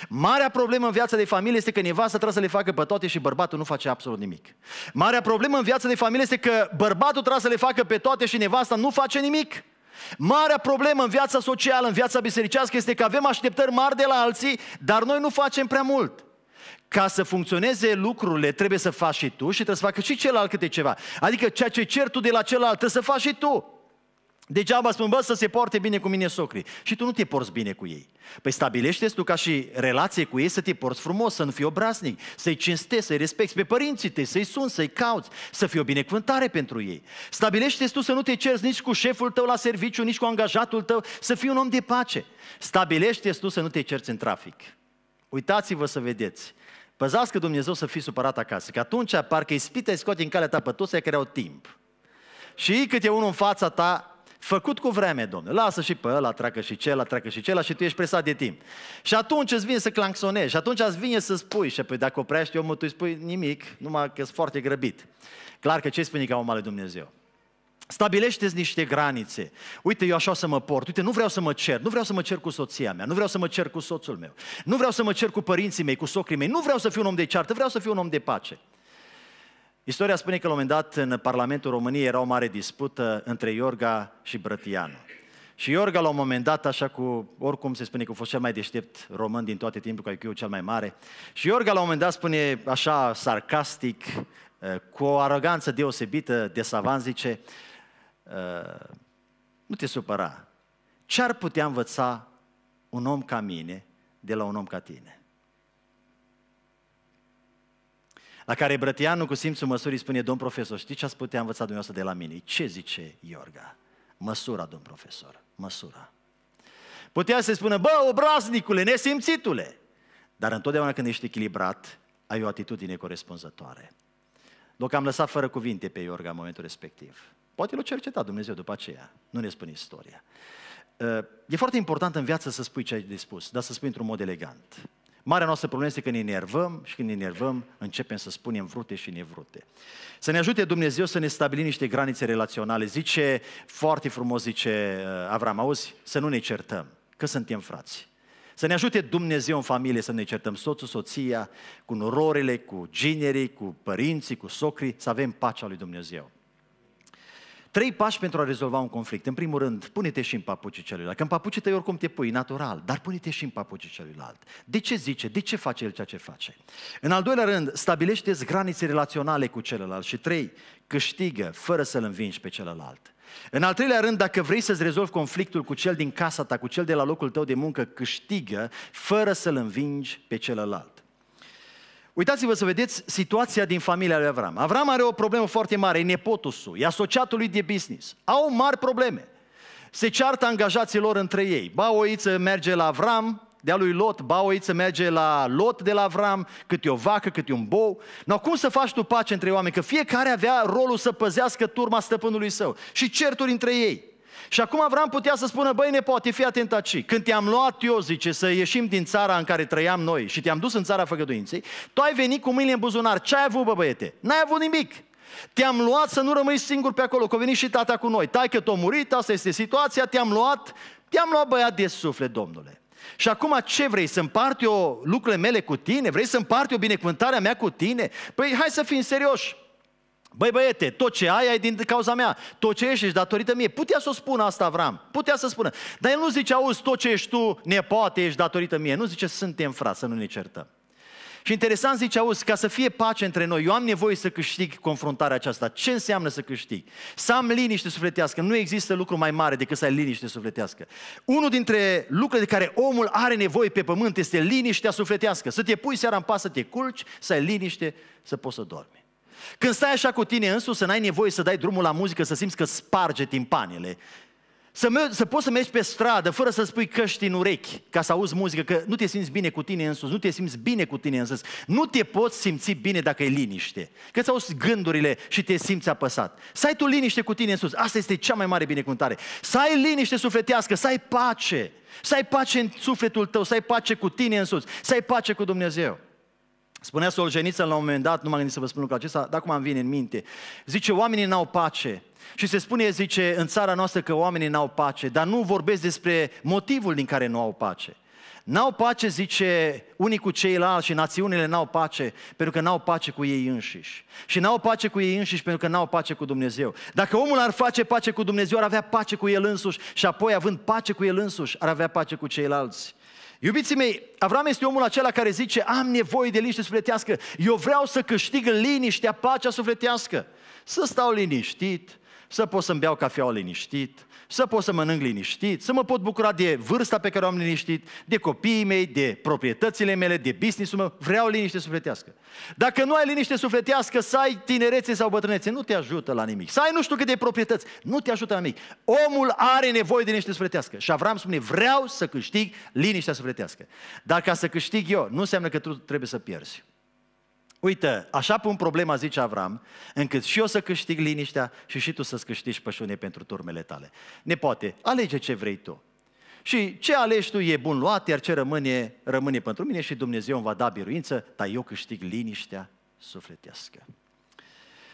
Marea problemă în viața de familie este că nevasta trebuie să le facă pe toate și bărbatul nu face absolut nimic. Marea problemă în viața de familie este că bărbatul trebuie să le facă pe toate și nevasta nu face nimic. Marea problemă în viața socială, în viața bisericească este că avem așteptări mari de la alții, dar noi nu facem prea mult. Ca să funcționeze lucrurile, trebuie să faci și tu și trebuie să facă și celălalt câte ceva. Adică ceea ce cer tu de la celălalt, trebuie să faci și tu. Degeaba spun, bă, să se poarte bine cu mine socrii. Și tu nu te porți bine cu ei. Păi stabilește tu ca și relație cu ei să te porți frumos, să nu fii obraznic, să-i cinstezi, să-i respecti pe părinții tăi, să-i suni, să-i cauți, să fii o binecuvântare pentru ei. stabilește tu să nu te cerți nici cu șeful tău la serviciu, nici cu angajatul tău, să fii un om de pace. stabilește tu să nu te cerți în trafic. Uitați-vă să vedeți păzească că Dumnezeu să fii supărat acasă, că atunci parcă ispite îi scoate în calea ta toți care au timp. Și cât e unul în fața ta, făcut cu vreme, domnule, lasă și pe ăla, treacă și cel, treacă și cel, și tu ești presat de timp. Și atunci îți vine să clanxonezi, și atunci îți vine să spui, și păi dacă oprești omul, tu îi spui nimic, numai că ești foarte grăbit. Clar că ce spune ca am al Dumnezeu? Stabilește-ți niște granițe. Uite, eu așa să mă port. Uite, nu vreau să mă cer. Nu vreau să mă cer cu soția mea. Nu vreau să mă cer cu soțul meu. Nu vreau să mă cer cu părinții mei, cu socrii mei. Nu vreau să fiu un om de ceartă. Vreau să fiu un om de pace. Istoria spune că la un moment dat în Parlamentul României era o mare dispută între Iorga și Brătianu. Și Iorga la un moment dat, așa cu, oricum se spune că a fost cel mai deștept român din toate timpul, cu iq cel mai mare, și Iorga la un moment dat spune așa sarcastic, eh, cu o aroganță deosebită, de savan, zice, Uh, nu te supăra. Ce ar putea învăța un om ca mine de la un om ca tine? La care Brătianu cu simțul măsurii spune, domn profesor, știi ce ați putea învăța dumneavoastră de la mine? Ce zice Iorga? Măsura, domn profesor, măsura. Putea să spună, bă, obraznicule, nesimțitule! Dar întotdeauna când ești echilibrat, ai o atitudine corespunzătoare. Doc am lăsat fără cuvinte pe Iorga în momentul respectiv. Poate l-a cercetat Dumnezeu după aceea. Nu ne spune istoria. Uh, e foarte important în viață să spui ce ai de spus, dar să spui într-un mod elegant. Marea noastră problemă este că ne enervăm și când ne enervăm începem să spunem vrute și nevrute. Să ne ajute Dumnezeu să ne stabilim niște granițe relaționale. Zice, foarte frumos zice uh, Avram, auzi, să nu ne certăm, că suntem frați. Să ne ajute Dumnezeu în familie să ne certăm soțul, soția, cu nororile, cu ginerii, cu părinții, cu socrii, să avem pacea lui Dumnezeu. Trei pași pentru a rezolva un conflict. În primul rând, pune-te și în papuci celuilalt. Că în papuci tăi oricum te pui, natural, dar pune-te și în papuci celuilalt. De ce zice? De ce face el ceea ce face? În al doilea rând, stabilește-ți granițe relaționale cu celălalt. Și trei, câștigă fără să-l învingi pe celălalt. În al treilea rând, dacă vrei să-ți rezolvi conflictul cu cel din casa ta, cu cel de la locul tău de muncă, câștigă fără să-l învingi pe celălalt. Uitați-vă să vedeți situația din familia lui Avram. Avram are o problemă foarte mare, e nepotul său, e asociatul lui de business. Au mari probleme. Se ceartă angajații lor între ei. Ba o iță merge la Avram, de-a lui Lot, ba o iță merge la Lot de la Avram, e o vacă, e un bou. Nu cum să faci tu pace între oameni? Că fiecare avea rolul să păzească turma stăpânului său. Și certuri între ei. Și acum Avram putea să spună, băi nepoate, fii atent aici. Când te-am luat eu, zice, să ieșim din țara în care trăiam noi și te-am dus în țara făgăduinței, tu ai venit cu mâinile în buzunar. Ce ai avut, bă băiete? N-ai avut nimic. Te-am luat să nu rămâi singur pe acolo, că a venit și tata cu noi. Tai că tu murit, asta este situația, te-am luat, te-am luat băiat de suflet, domnule. Și acum ce vrei? Să împart eu lucrurile mele cu tine? Vrei să împart eu binecuvântarea mea cu tine? Păi hai să fim serioși. Băi băiete, tot ce ai, ai din cauza mea. Tot ce ești, ești datorită mie. Putea să o spună asta Avram, putea să spună. Dar el nu zice, auzi, tot ce ești tu, nepoate, ești datorită mie. Nu zice, suntem frați, să nu ne certăm. Și interesant zice, auzi, ca să fie pace între noi, eu am nevoie să câștig confruntarea aceasta. Ce înseamnă să câștig? Să am liniște sufletească. Nu există lucru mai mare decât să ai liniște sufletească. Unul dintre lucrurile de care omul are nevoie pe pământ este liniștea sufletească. Să te pui seara în pas, să te culci, să ai liniște, să poți să dormi. Când stai așa cu tine însuți, să n-ai nevoie să dai drumul la muzică, să simți că sparge timpanele. Să, me- să poți să mergi pe stradă fără să-ți pui căști în urechi ca să auzi muzică, că nu te simți bine cu tine însuți, nu te simți bine cu tine însuți, nu te poți simți bine dacă e liniște. Că ți auzi gândurile și te simți apăsat. Să ai tu liniște cu tine însuți, asta este cea mai mare binecuvântare. Să ai liniște sufletească, să ai pace, să ai pace în sufletul tău, să ai pace cu tine însuți, să ai pace cu Dumnezeu. Spunea Solgeniță la un moment dat, nu m-am gândit să vă spun lucrul acesta, dar acum îmi vine în minte. Zice, oamenii n-au pace. Și se spune, zice, în țara noastră că oamenii n-au pace, dar nu vorbesc despre motivul din care nu au pace. N-au pace, zice, unii cu ceilalți și națiunile n-au pace pentru că n-au pace cu ei înșiși. Și n-au pace cu ei înșiși pentru că n-au pace cu Dumnezeu. Dacă omul ar face pace cu Dumnezeu, ar avea pace cu el însuși și apoi, având pace cu el însuși, ar avea pace cu ceilalți. Iubiții mei, Avram este omul acela care zice, am nevoie de liniște sufletească, eu vreau să câștig liniștea, pacea sufletească. Să stau liniștit, să pot să-mi beau cafeaua liniștit, să pot să mănânc liniștit, să mă pot bucura de vârsta pe care o am liniștit, de copiii mei, de proprietățile mele, de business-ul meu. Vreau liniște sufletească. Dacă nu ai liniște sufletească, să ai tinerețe sau bătrânețe, nu te ajută la nimic. Să ai nu știu câte proprietăți, nu te ajută la nimic. Omul are nevoie de liniște sufletească. Și Avram spune, vreau să câștig liniștea sufletească. Dar ca să câștig eu, nu înseamnă că tu trebuie să pierzi. Uite, așa pun problema, zice Avram, încât și eu să câștig liniștea și și tu să-ți câștigi pășune pentru turmele tale. Ne poate, alege ce vrei tu. Și ce alegi tu e bun luat, iar ce rămâne, rămâne pentru mine și Dumnezeu îmi va da biruință, dar eu câștig liniștea sufletească.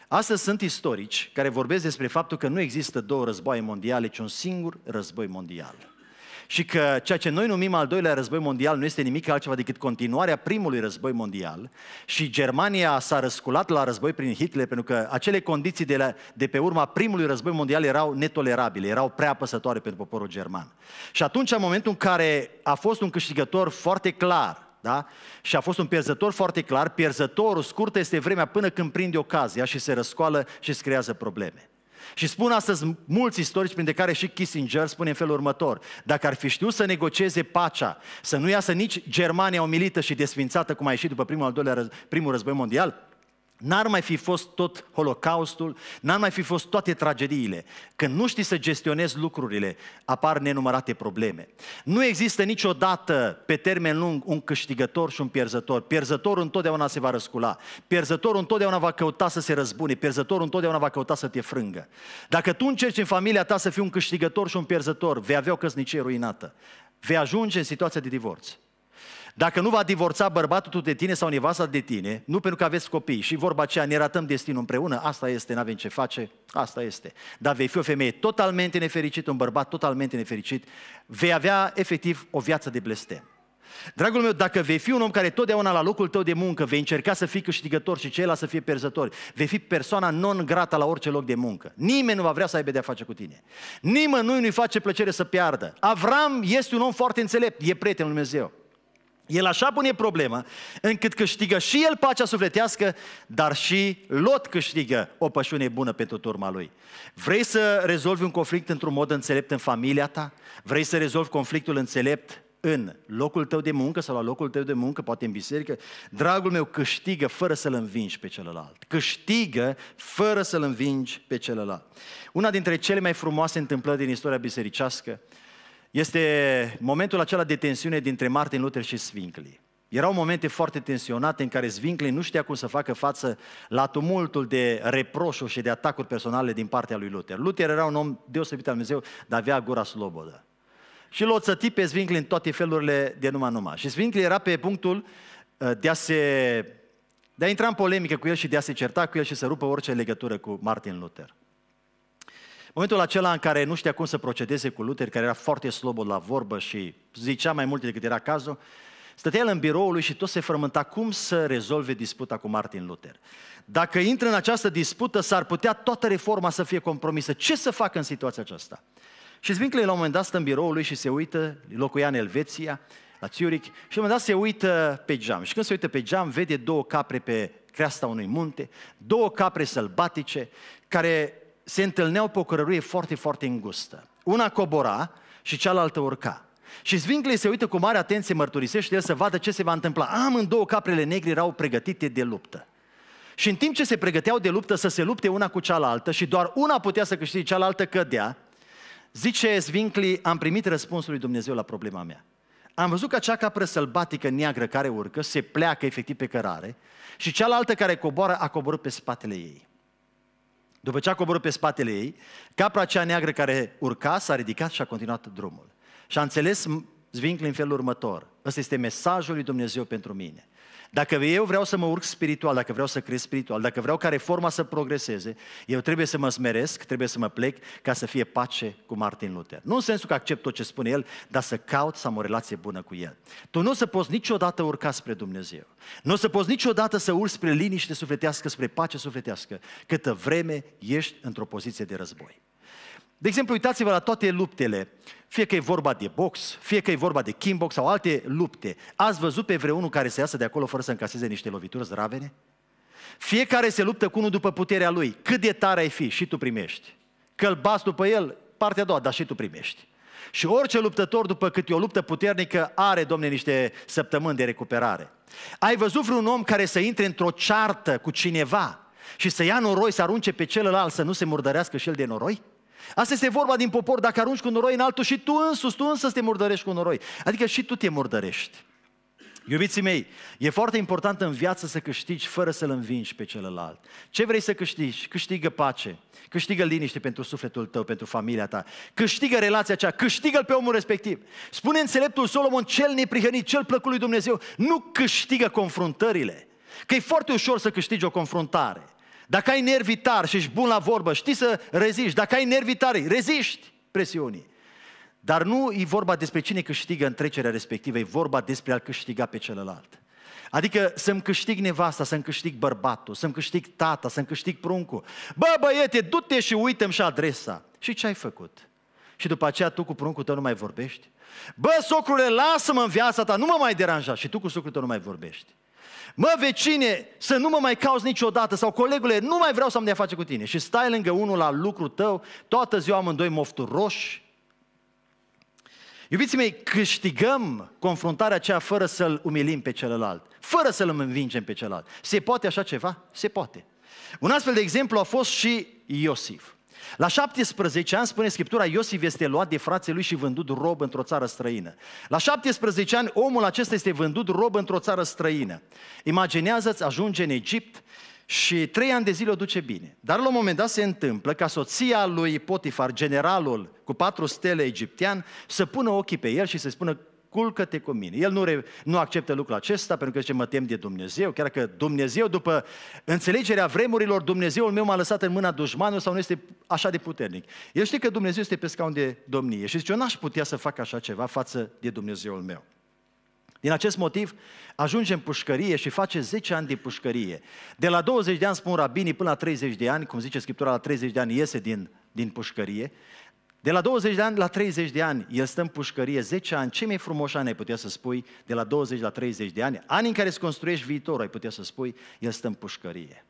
Astăzi sunt istorici care vorbesc despre faptul că nu există două războaie mondiale, ci un singur război mondial și că ceea ce noi numim al doilea război mondial nu este nimic altceva decât continuarea primului război mondial și Germania s-a răsculat la război prin Hitler pentru că acele condiții de, la, de pe urma primului război mondial erau netolerabile, erau prea apăsătoare pentru poporul german. Și atunci, în momentul în care a fost un câștigător foarte clar, da? Și a fost un pierzător foarte clar. Pierzătorul scurt este vremea până când prinde ocazia și se răscoală și se creează probleme. Și spun astăzi mulți istorici, printre care și Kissinger, spune în felul următor. Dacă ar fi știut să negocieze pacea, să nu iasă nici Germania omilită și desfințată, cum a ieșit după primul, al doilea, primul război mondial, N-ar mai fi fost tot holocaustul, n-ar mai fi fost toate tragediile. Când nu știi să gestionezi lucrurile, apar nenumărate probleme. Nu există niciodată, pe termen lung, un câștigător și un pierzător. Pierzătorul întotdeauna se va răscula. Pierzătorul întotdeauna va căuta să se răzbune. Pierzătorul întotdeauna va căuta să te frângă. Dacă tu încerci în familia ta să fii un câștigător și un pierzător, vei avea o căsnicie ruinată. Vei ajunge în situația de divorț. Dacă nu va divorța bărbatul tu de tine sau nevasta de tine, nu pentru că aveți copii și vorba aceea ne ratăm destinul împreună, asta este, nu avem ce face, asta este. Dar vei fi o femeie totalmente nefericită, un bărbat totalmente nefericit, vei avea efectiv o viață de blestem. Dragul meu, dacă vei fi un om care totdeauna la locul tău de muncă vei încerca să fii câștigător și ceilalți să fie pierzători, vei fi persoana non-grata la orice loc de muncă. Nimeni nu va vrea să aibă de-a face cu tine. Nimănui nu-i face plăcere să piardă. Avram este un om foarte înțelept, e prietenul lui Dumnezeu. El așa pune problemă, încât câștigă și el pacea sufletească, dar și Lot câștigă o pășune bună pentru turma lui. Vrei să rezolvi un conflict într-un mod înțelept în familia ta? Vrei să rezolvi conflictul înțelept în locul tău de muncă sau la locul tău de muncă, poate în biserică, dragul meu, câștigă fără să-l învingi pe celălalt. Câștigă fără să-l învingi pe celălalt. Una dintre cele mai frumoase întâmplări din istoria bisericească este momentul acela de tensiune dintre Martin Luther și Zwingli. Erau momente foarte tensionate în care Zwingli nu știa cum să facă față la tumultul de reproșuri și de atacuri personale din partea lui Luther. Luther era un om deosebit al Dumnezeu, dar avea gura slobodă. Și l-o țăti pe Zwingli în toate felurile de numai numai. Și Zwingli era pe punctul uh, de a se de a intra în polemică cu el și de a se certa cu el și să rupă orice legătură cu Martin Luther momentul acela în care nu știa cum să procedeze cu Luther, care era foarte slobod la vorbă și zicea mai multe decât era cazul, Stătea el în biroul lui și tot se frământa cum să rezolve disputa cu Martin Luther. Dacă intră în această dispută, s-ar putea toată reforma să fie compromisă. Ce să facă în situația aceasta? Și Zwingli la un moment dat stă în biroul lui și se uită, locuia în Elveția, la Zurich, și la un moment dat se uită pe geam. Și când se uită pe geam, vede două capre pe creasta unui munte, două capre sălbatice, care se întâlneau pe o cărăruie foarte, foarte îngustă. Una cobora și cealaltă urca. Și Zwingli se uită cu mare atenție, mărturisește el să vadă ce se va întâmpla. Amândouă caprele negre erau pregătite de luptă. Și în timp ce se pregăteau de luptă să se lupte una cu cealaltă și doar una putea să câștige, cealaltă cădea, zice Zwingli, am primit răspunsul lui Dumnezeu la problema mea. Am văzut că acea capră sălbatică neagră care urcă se pleacă efectiv pe cărare și cealaltă care coboară a coborât pe spatele ei. După ce a coborât pe spatele ei, capra cea neagră care urca s-a ridicat și a continuat drumul. Și a înțeles Zwingli în felul următor. Ăsta este mesajul lui Dumnezeu pentru mine. Dacă eu vreau să mă urc spiritual, dacă vreau să cresc spiritual, dacă vreau ca reforma să progreseze, eu trebuie să mă smeresc, trebuie să mă plec ca să fie pace cu Martin Luther. Nu în sensul că accept tot ce spune el, dar să caut să am o relație bună cu el. Tu nu o să poți niciodată urca spre Dumnezeu. Nu o să poți niciodată să urci spre liniște sufletească, spre pace sufletească, câtă vreme ești într-o poziție de război. De exemplu, uitați-vă la toate luptele, fie că e vorba de box, fie că e vorba de kimbox sau alte lupte. Ați văzut pe vreunul care se iasă de acolo fără să încaseze niște lovituri zdravene? Fiecare se luptă cu unul după puterea lui. Cât de tare ai fi, și tu primești. Călbați după el, partea a doua, dar și tu primești. Și orice luptător, după e o luptă puternică, are, domne, niște săptămâni de recuperare. Ai văzut vreun om care să intre într-o ceartă cu cineva și să ia noroi, să arunce pe celălalt, să nu se murdărească și el de noroi? Asta este vorba din popor, dacă arunci cu noroi în altul și tu însuți, tu însă te murdărești cu noroi. Adică și tu te murdărești. Iubiții mei, e foarte important în viață să câștigi fără să-l învingi pe celălalt. Ce vrei să câștigi? Câștigă pace, câștigă liniște pentru sufletul tău, pentru familia ta, câștigă relația aceea, câștigă-l pe omul respectiv. Spune înțeleptul Solomon, cel neprihănit, cel plăcut lui Dumnezeu, nu câștigă confruntările. Că e foarte ușor să câștigi o confruntare. Dacă ai nervi tari și ești bun la vorbă, știi să reziști. Dacă ai nervi tari, reziști presiunii. Dar nu e vorba despre cine câștigă în trecerea respectivă, e vorba despre a câștiga pe celălalt. Adică să-mi câștig nevasta, să-mi câștig bărbatul, să-mi câștig tata, să-mi câștig pruncul. Bă, băiete, du-te și uită și adresa. Și ce ai făcut? Și după aceea tu cu pruncul tău nu mai vorbești? Bă, socrule, lasă-mă în viața ta, nu mă mai deranja. Și tu cu socrul tău nu mai vorbești. Mă, vecine, să nu mă mai cauți niciodată sau colegule, nu mai vreau să am de-a face cu tine. Și stai lângă unul la lucru tău, toată ziua amândoi mofturoși. Iubiții mei, câștigăm confruntarea aceea fără să-l umilim pe celălalt, fără să-l învingem pe celălalt. Se poate așa ceva? Se poate. Un astfel de exemplu a fost și Iosif. La 17 ani, spune Scriptura, Iosif este luat de frații lui și vândut rob într-o țară străină. La 17 ani, omul acesta este vândut rob într-o țară străină. Imaginează-ți, ajunge în Egipt și trei ani de zile o duce bine. Dar la un moment dat se întâmplă ca soția lui Potifar, generalul cu patru stele egiptean, să pună ochii pe el și să spună culcă-te cu mine. El nu, re, nu acceptă lucrul acesta pentru că zice, mă tem de Dumnezeu, chiar că Dumnezeu, după înțelegerea vremurilor, Dumnezeul meu m-a lăsat în mâna dușmanului sau nu este așa de puternic. El știe că Dumnezeu este pe scaun de domnie și zice, eu n-aș putea să fac așa ceva față de Dumnezeul meu. Din acest motiv ajunge în pușcărie și face 10 ani de pușcărie. De la 20 de ani, spun rabinii, până la 30 de ani, cum zice Scriptura, la 30 de ani iese din, din pușcărie, de la 20 de ani la 30 de ani, el stă în pușcărie 10 ani, ce mai frumos ani ai putea să spui, de la 20 la 30 de ani, ani în care îți construiești viitorul, ai putea să spui, el stă în pușcărie.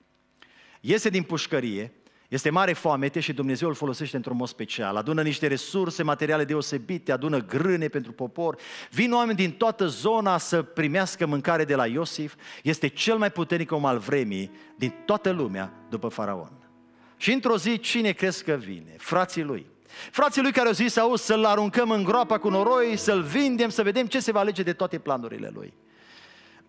Iese din pușcărie, este mare foamete și Dumnezeu îl folosește într-un mod special. Adună niște resurse materiale deosebite, adună grâne pentru popor. Vin oameni din toată zona să primească mâncare de la Iosif. Este cel mai puternic om al vremii din toată lumea după faraon. Și într-o zi, cine crezi că vine? Frații lui. Frații lui care au zis, auzi, să-l aruncăm în groapa cu noroi, să-l vindem, să vedem ce se va alege de toate planurile lui.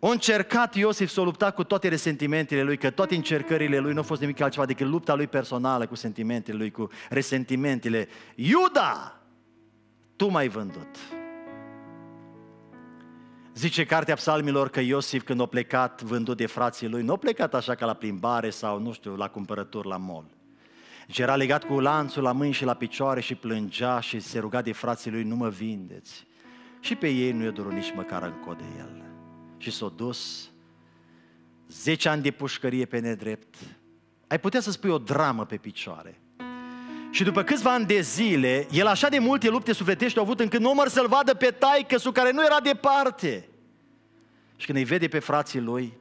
A încercat Iosif să lupta cu toate resentimentele lui, că toate încercările lui nu au fost nimic altceva decât lupta lui personală cu sentimentele lui, cu resentimentele. Iuda, tu m-ai vândut. Zice cartea psalmilor că Iosif când a plecat vândut de frații lui, nu a plecat așa ca la plimbare sau, nu știu, la cumpărături la mall. Și deci era legat cu lanțul la mâini și la picioare și plângea și se ruga de frații lui, nu mă vindeți. Și pe ei nu i-a durut nici măcar în de el. Și s-a dus 10 ani de pușcărie pe nedrept. Ai putea să spui o dramă pe picioare. Și după câțiva ani de zile, el așa de multe lupte sufletești au avut încât număr să-l vadă pe taică care nu era departe. Și când îi vede pe frații lui,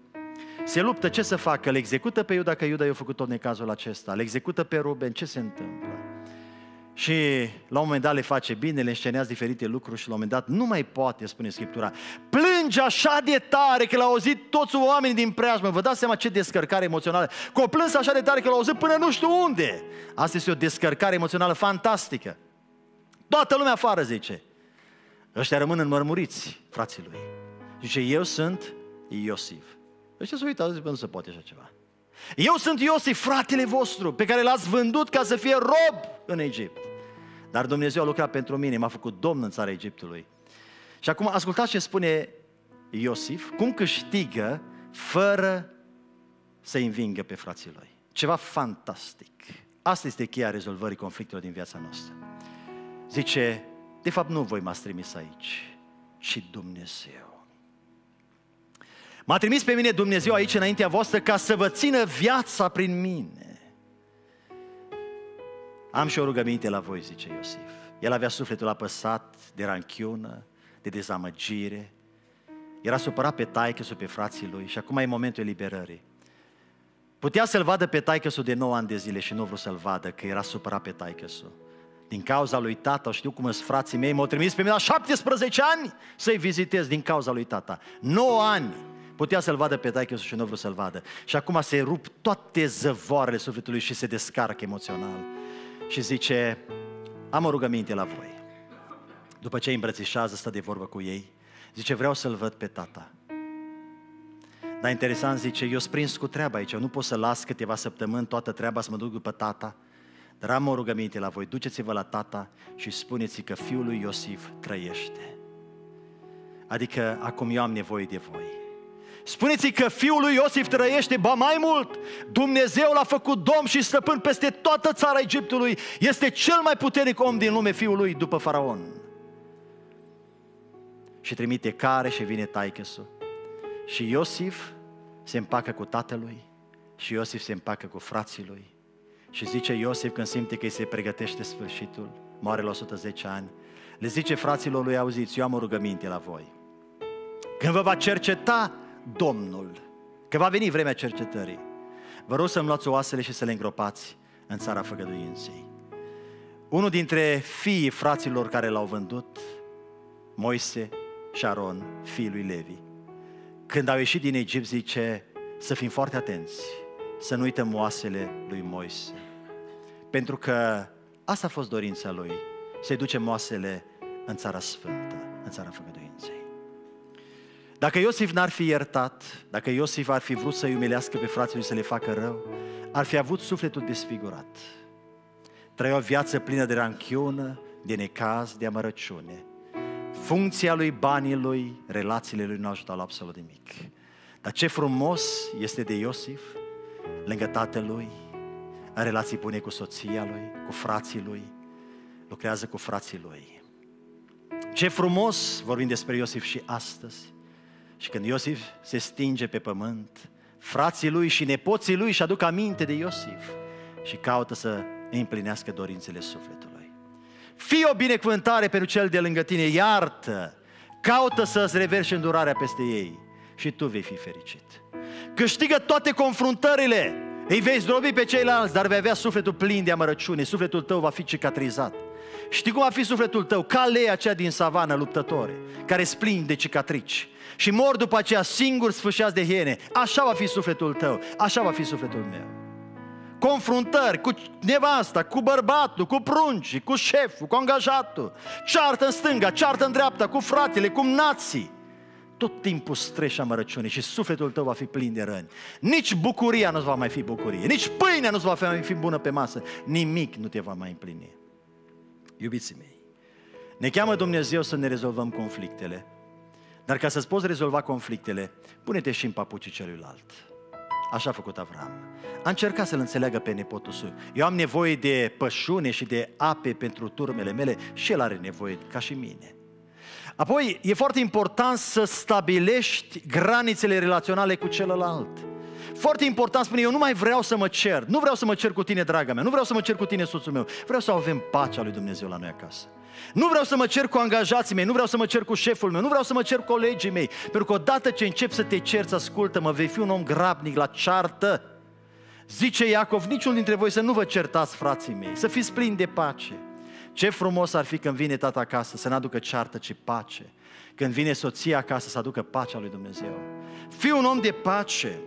se luptă, ce să facă? Le execută pe Iuda, că Iuda i-a făcut tot necazul acesta. Le execută pe Ruben, ce se întâmplă? Și la un moment dat le face bine, le înscenează diferite lucruri și la un moment dat nu mai poate, spune Scriptura. Plânge așa de tare că l-au auzit toți oamenii din preajmă. Vă dați seama ce descărcare emoțională. Că o plâns așa de tare că l-au auzit până nu știu unde. Asta este o descărcare emoțională fantastică. Toată lumea afară, zice. Ăștia rămân înmărmuriți, frații lui. Zice, eu sunt Iosif. Ăștia s-au uitat, zic, nu se poate așa ceva. Eu sunt Iosif, fratele vostru, pe care l-ați vândut ca să fie rob în Egipt. Dar Dumnezeu a lucrat pentru mine, m-a făcut domn în țara Egiptului. Și acum ascultați ce spune Iosif, cum câștigă fără să învingă pe frații lui. Ceva fantastic. Asta este cheia rezolvării conflictelor din viața noastră. Zice, de fapt nu voi m-ați trimis aici, ci Dumnezeu. M-a trimis pe mine Dumnezeu aici înaintea voastră ca să vă țină viața prin mine. Am și o rugăminte la voi, zice Iosif. El avea sufletul apăsat de ranchiună, de dezamăgire. Era supărat pe taică pe frații lui și acum e momentul eliberării. Putea să-l vadă pe taică de 9 ani de zile și nu vreau să-l vadă, că era supărat pe taică din cauza lui tata, știu cum sunt frații mei, m-au trimis pe mine la 17 ani să-i vizitez din cauza lui tata. 9 ani Putea să-l vadă pe taică și nu vreau să-l vadă. Și acum se rup toate zăvoarele sufletului și se descarcă emoțional. Și zice, am o rugăminte la voi. După ce îi îmbrățișează, stă de vorbă cu ei, zice, vreau să-l văd pe tata. Dar interesant zice, eu sprins cu treaba aici, eu nu pot să las câteva săptămâni toată treaba să mă duc după tata, dar am o rugăminte la voi, duceți-vă la tata și spuneți că fiul lui Iosif trăiește. Adică acum eu am nevoie de voi. Spuneți-i că fiul lui Iosif trăiește, ba mai mult, Dumnezeu l-a făcut domn și stăpân peste toată țara Egiptului. Este cel mai puternic om din lume, fiul lui, după faraon. Și trimite care și vine taicăsul. Și Iosif se împacă cu tatălui și Iosif se împacă cu frații lui. Și zice Iosif când simte că îi se pregătește sfârșitul, moare la 110 ani, le zice fraților lui, auziți, eu am o rugăminte la voi. Când vă va cerceta Domnul. Că va veni vremea cercetării. Vă rog să-mi luați oasele și să le îngropați în țara făgăduinței. Unul dintre fiii fraților care l-au vândut, Moise și Aron, fiul lui Levi, când au ieșit din Egipt, zice, să fim foarte atenți, să nu uităm oasele lui Moise. Pentru că asta a fost dorința lui, să-i ducem oasele în țara sfântă, în țara făgăduinței. Dacă Iosif n-ar fi iertat, dacă Iosif ar fi vrut să-i umilească pe frații lui să le facă rău, ar fi avut sufletul desfigurat. Trăia o viață plină de ranchiună, de necaz, de amărăciune. Funcția lui, banii lui, relațiile lui nu ajutat la absolut nimic. Dar ce frumos este de Iosif, lângă tatălui, în relații bune cu soția lui, cu frații lui, lucrează cu frații lui. Ce frumos vorbim despre Iosif și astăzi. Și când Iosif se stinge pe pământ, frații lui și nepoții lui și aduc aminte de Iosif și caută să împlinească dorințele sufletului. Fii o binecuvântare pentru cel de lângă tine, iartă, caută să-ți reverși îndurarea peste ei și tu vei fi fericit. Câștigă toate confruntările, îi vei zdrobi pe ceilalți, dar vei avea sufletul plin de amărăciune, sufletul tău va fi cicatrizat. Știi cum va fi sufletul tău? Ca leia aceea din savană luptătoare, care splin de cicatrici și mor după aceea singur sfâșiați de hiene. Așa va fi sufletul tău, așa va fi sufletul meu. Confruntări cu nevasta, cu bărbatul, cu prunci, cu șeful, cu angajatul, ceartă în stânga, ceartă în dreapta, cu fratele, cu nații tot timpul streși amărăciune și sufletul tău va fi plin de răni. Nici bucuria nu-ți va mai fi bucurie, nici pâinea nu-ți va mai fi bună pe masă, nimic nu te va mai împlini iubiții mei. Ne cheamă Dumnezeu să ne rezolvăm conflictele, dar ca să-ți poți rezolva conflictele, pune-te și în papucii celuilalt. Așa a făcut Avram. A încercat să-l înțeleagă pe nepotul său. Eu am nevoie de pășune și de ape pentru turmele mele și el are nevoie ca și mine. Apoi, e foarte important să stabilești granițele relaționale cu celălalt. Foarte important spune, eu nu mai vreau să mă cer. Nu vreau să mă cer cu tine, draga mea. Nu vreau să mă cer cu tine, soțul meu. Vreau să avem pacea lui Dumnezeu la noi acasă. Nu vreau să mă cer cu angajații mei, nu vreau să mă cer cu șeful meu, nu vreau să mă cer cu colegii mei. Pentru că odată ce încep să te cerți, ascultă-mă, vei fi un om grabnic la ceartă. Zice Iacov, niciun dintre voi să nu vă certați, frații mei, să fiți plini de pace. Ce frumos ar fi când vine tata acasă să nu aducă ceartă, ci pace. Când vine soția acasă să aducă pacea lui Dumnezeu. Fii un om de pace.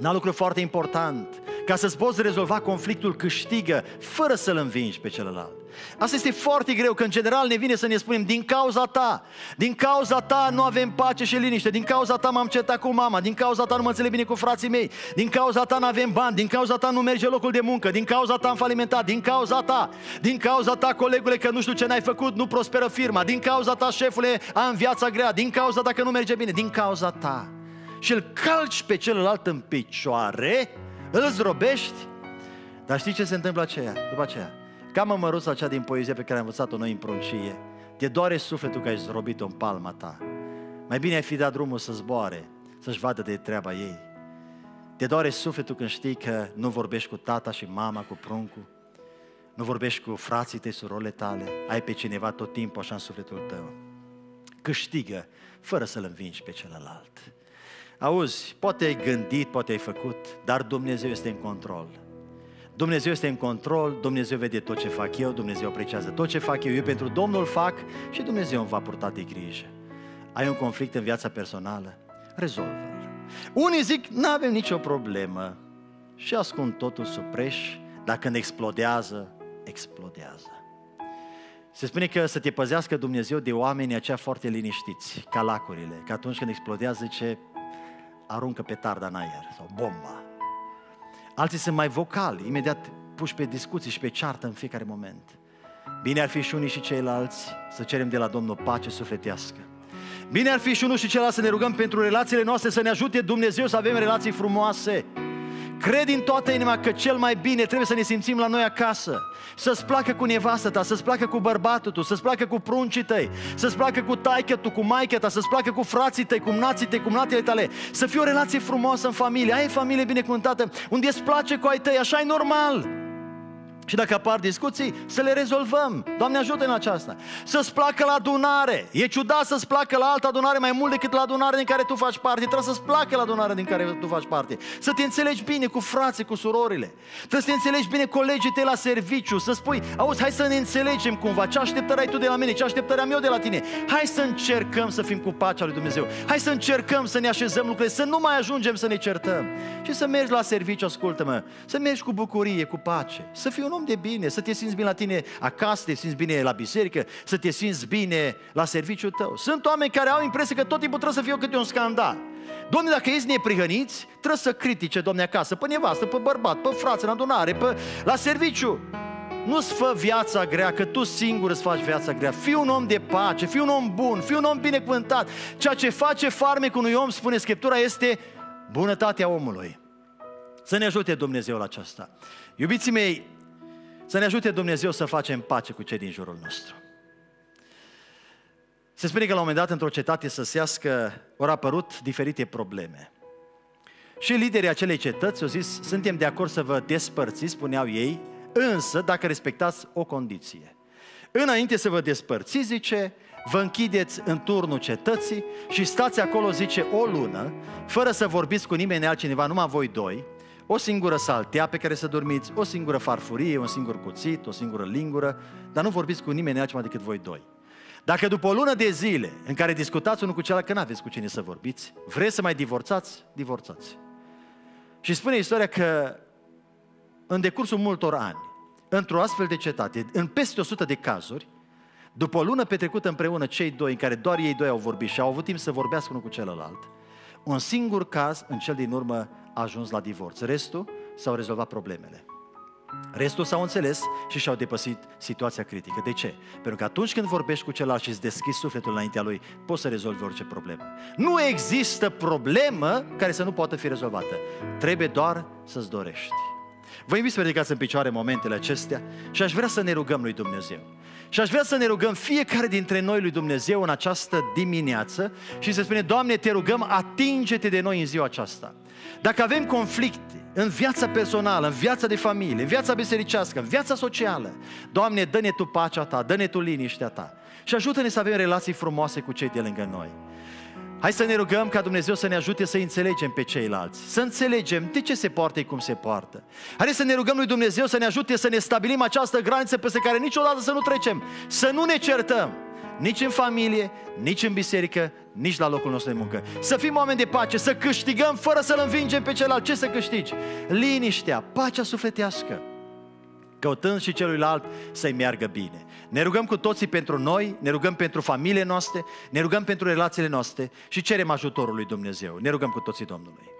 Un lucru foarte important, ca să-ți poți rezolva conflictul, câștigă fără să-l învingi pe celălalt. Asta este foarte greu, că în general ne vine să ne spunem din cauza ta, din cauza ta nu avem pace și liniște, din cauza ta m-am certat cu mama, din cauza ta nu mă înțeleg bine cu frații mei, din cauza ta nu avem bani, din cauza ta nu merge locul de muncă, din cauza ta am falimentat, din cauza ta, din cauza ta, colegule, că nu știu ce n-ai făcut, nu prosperă firma, din cauza ta, șefule, am viața grea, din cauza ta că nu merge bine, din cauza ta și îl calci pe celălalt în picioare, îl zdrobești, dar știi ce se întâmplă aceea, după aceea? am mămăruța acea din poezie pe care am învățat-o noi în pruncie, te doare sufletul că ai zdrobit-o în palma ta. Mai bine ai fi dat drumul să zboare, să-și vadă de treaba ei. Te doare sufletul când știi că nu vorbești cu tata și mama, cu pruncul, nu vorbești cu frații tăi, surorile tale, ai pe cineva tot timpul așa în sufletul tău. Câștigă fără să-l învingi pe celălalt. Auzi, poate ai gândit, poate ai făcut, dar Dumnezeu este în control. Dumnezeu este în control, Dumnezeu vede tot ce fac eu, Dumnezeu apreciază tot ce fac eu, eu pentru Domnul fac și Dumnezeu îmi va purta de grijă. Ai un conflict în viața personală? Rezolvă-l. Unii zic, nu avem nicio problemă și ascund totul sub preș, dar când explodează, explodează. Se spune că să te păzească Dumnezeu de oamenii aceia foarte liniștiți, ca lacurile, că atunci când explodează, zice, aruncă petarda în aer sau bomba. Alții sunt mai vocali, imediat puși pe discuții și pe ceartă în fiecare moment. Bine ar fi și unii și ceilalți să cerem de la Domnul pace sufletească. Bine ar fi și unul și celălalt să ne rugăm pentru relațiile noastre, să ne ajute Dumnezeu să avem relații frumoase. Cred din toată inima că cel mai bine trebuie să ne simțim la noi acasă. Să-ți placă cu nevastă ta, să-ți placă cu bărbatul tău, să-ți placă cu pruncii tăi, să-ți placă cu taică tu, cu maică ta, să-ți placă cu frații tăi, cu nații tăi, cu natele tale. Să fie o relație frumoasă în familie. Ai familie binecuvântată, unde îți place cu ai tăi, așa e normal. Și dacă apar discuții, să le rezolvăm. Doamne ajută în aceasta. Să-ți placă la adunare. E ciudat să-ți placă la altă adunare mai mult decât la adunare din care tu faci parte. Trebuie să-ți placă la adunare din care tu faci parte. Să te înțelegi bine cu frații, cu surorile. Trebuie să te înțelegi bine colegii tăi la serviciu. Să spui, auzi, hai să ne înțelegem cumva. Ce așteptări ai tu de la mine? Ce așteptări am eu de la tine? Hai să încercăm să fim cu pacea lui Dumnezeu. Hai să încercăm să ne așezăm lucrurile, să nu mai ajungem să ne certăm. Și să mergi la serviciu, ascultă-mă. Să mergi cu bucurie, cu pace. Să fii un om de bine, să te simți bine la tine acasă, să te simți bine la biserică, să te simți bine la serviciul tău. Sunt oameni care au impresia că tot timpul trebuie să fie câte un scandal. Domne, dacă ești neprihăniți, trebuie să critice, domne, acasă, pe nevastă, pe bărbat, pe frață, în adunare, pe... la serviciu. Nu-ți fă viața grea, că tu singur îți faci viața grea. Fii un om de pace, fii un om bun, fii un om binecuvântat. Ceea ce face farme cu unui om, spune Scriptura, este bunătatea omului. Să ne ajute Dumnezeu la aceasta. Iubiții mei, să ne ajute Dumnezeu să facem pace cu cei din jurul nostru. Se spune că la un moment dat într-o cetate săsească au apărut diferite probleme. Și liderii acelei cetăți au zis, suntem de acord să vă despărțiți, spuneau ei, însă dacă respectați o condiție. Înainte să vă despărțiți, zice, vă închideți în turnul cetății și stați acolo, zice, o lună, fără să vorbiți cu nimeni altcineva, numai voi doi, o singură saltea pe care să dormiți, o singură farfurie, un singur cuțit, o singură lingură, dar nu vorbiți cu nimeni altceva decât voi doi. Dacă după o lună de zile în care discutați unul cu celălalt, că nu aveți cu cine să vorbiți, vreți să mai divorțați, divorțați. Și spune istoria că în decursul multor ani, într-o astfel de cetate, în peste 100 de cazuri, după o lună petrecută împreună cei doi, în care doar ei doi au vorbit și au avut timp să vorbească unul cu celălalt, un singur caz, în cel din urmă, a ajuns la divorț. Restul s-au rezolvat problemele. Restul s-au înțeles și și-au depăsit situația critică. De ce? Pentru că atunci când vorbești cu celălalt și îți deschizi sufletul înaintea lui, poți să rezolvi orice problemă. Nu există problemă care să nu poată fi rezolvată. Trebuie doar să-ți dorești. Vă invit să ridicați în picioare momentele acestea și aș vrea să ne rugăm lui Dumnezeu. Și aș vrea să ne rugăm fiecare dintre noi lui Dumnezeu în această dimineață și să spune, Doamne, te rugăm, atinge-te de noi în ziua aceasta. Dacă avem conflicte în viața personală, în viața de familie, în viața bisericească, în viața socială, Doamne, dă-ne Tu pacea Ta, dă-ne Tu liniștea Ta și ajută-ne să avem relații frumoase cu cei de lângă noi. Hai să ne rugăm ca Dumnezeu să ne ajute să înțelegem pe ceilalți, să înțelegem de ce se poartă cum se poartă. Hai să ne rugăm lui Dumnezeu să ne ajute să ne stabilim această graniță peste care niciodată să nu trecem, să nu ne certăm, nici în familie, nici în biserică, nici la locul nostru de muncă. Să fim oameni de pace, să câștigăm fără să-l învingem pe celălalt. Ce să câștigi? Liniștea, pacea sufletească căutând și celuilalt să-i meargă bine. Ne rugăm cu toții pentru noi, ne rugăm pentru familiile noastre, ne rugăm pentru relațiile noastre și cerem ajutorul lui Dumnezeu. Ne rugăm cu toții Domnului.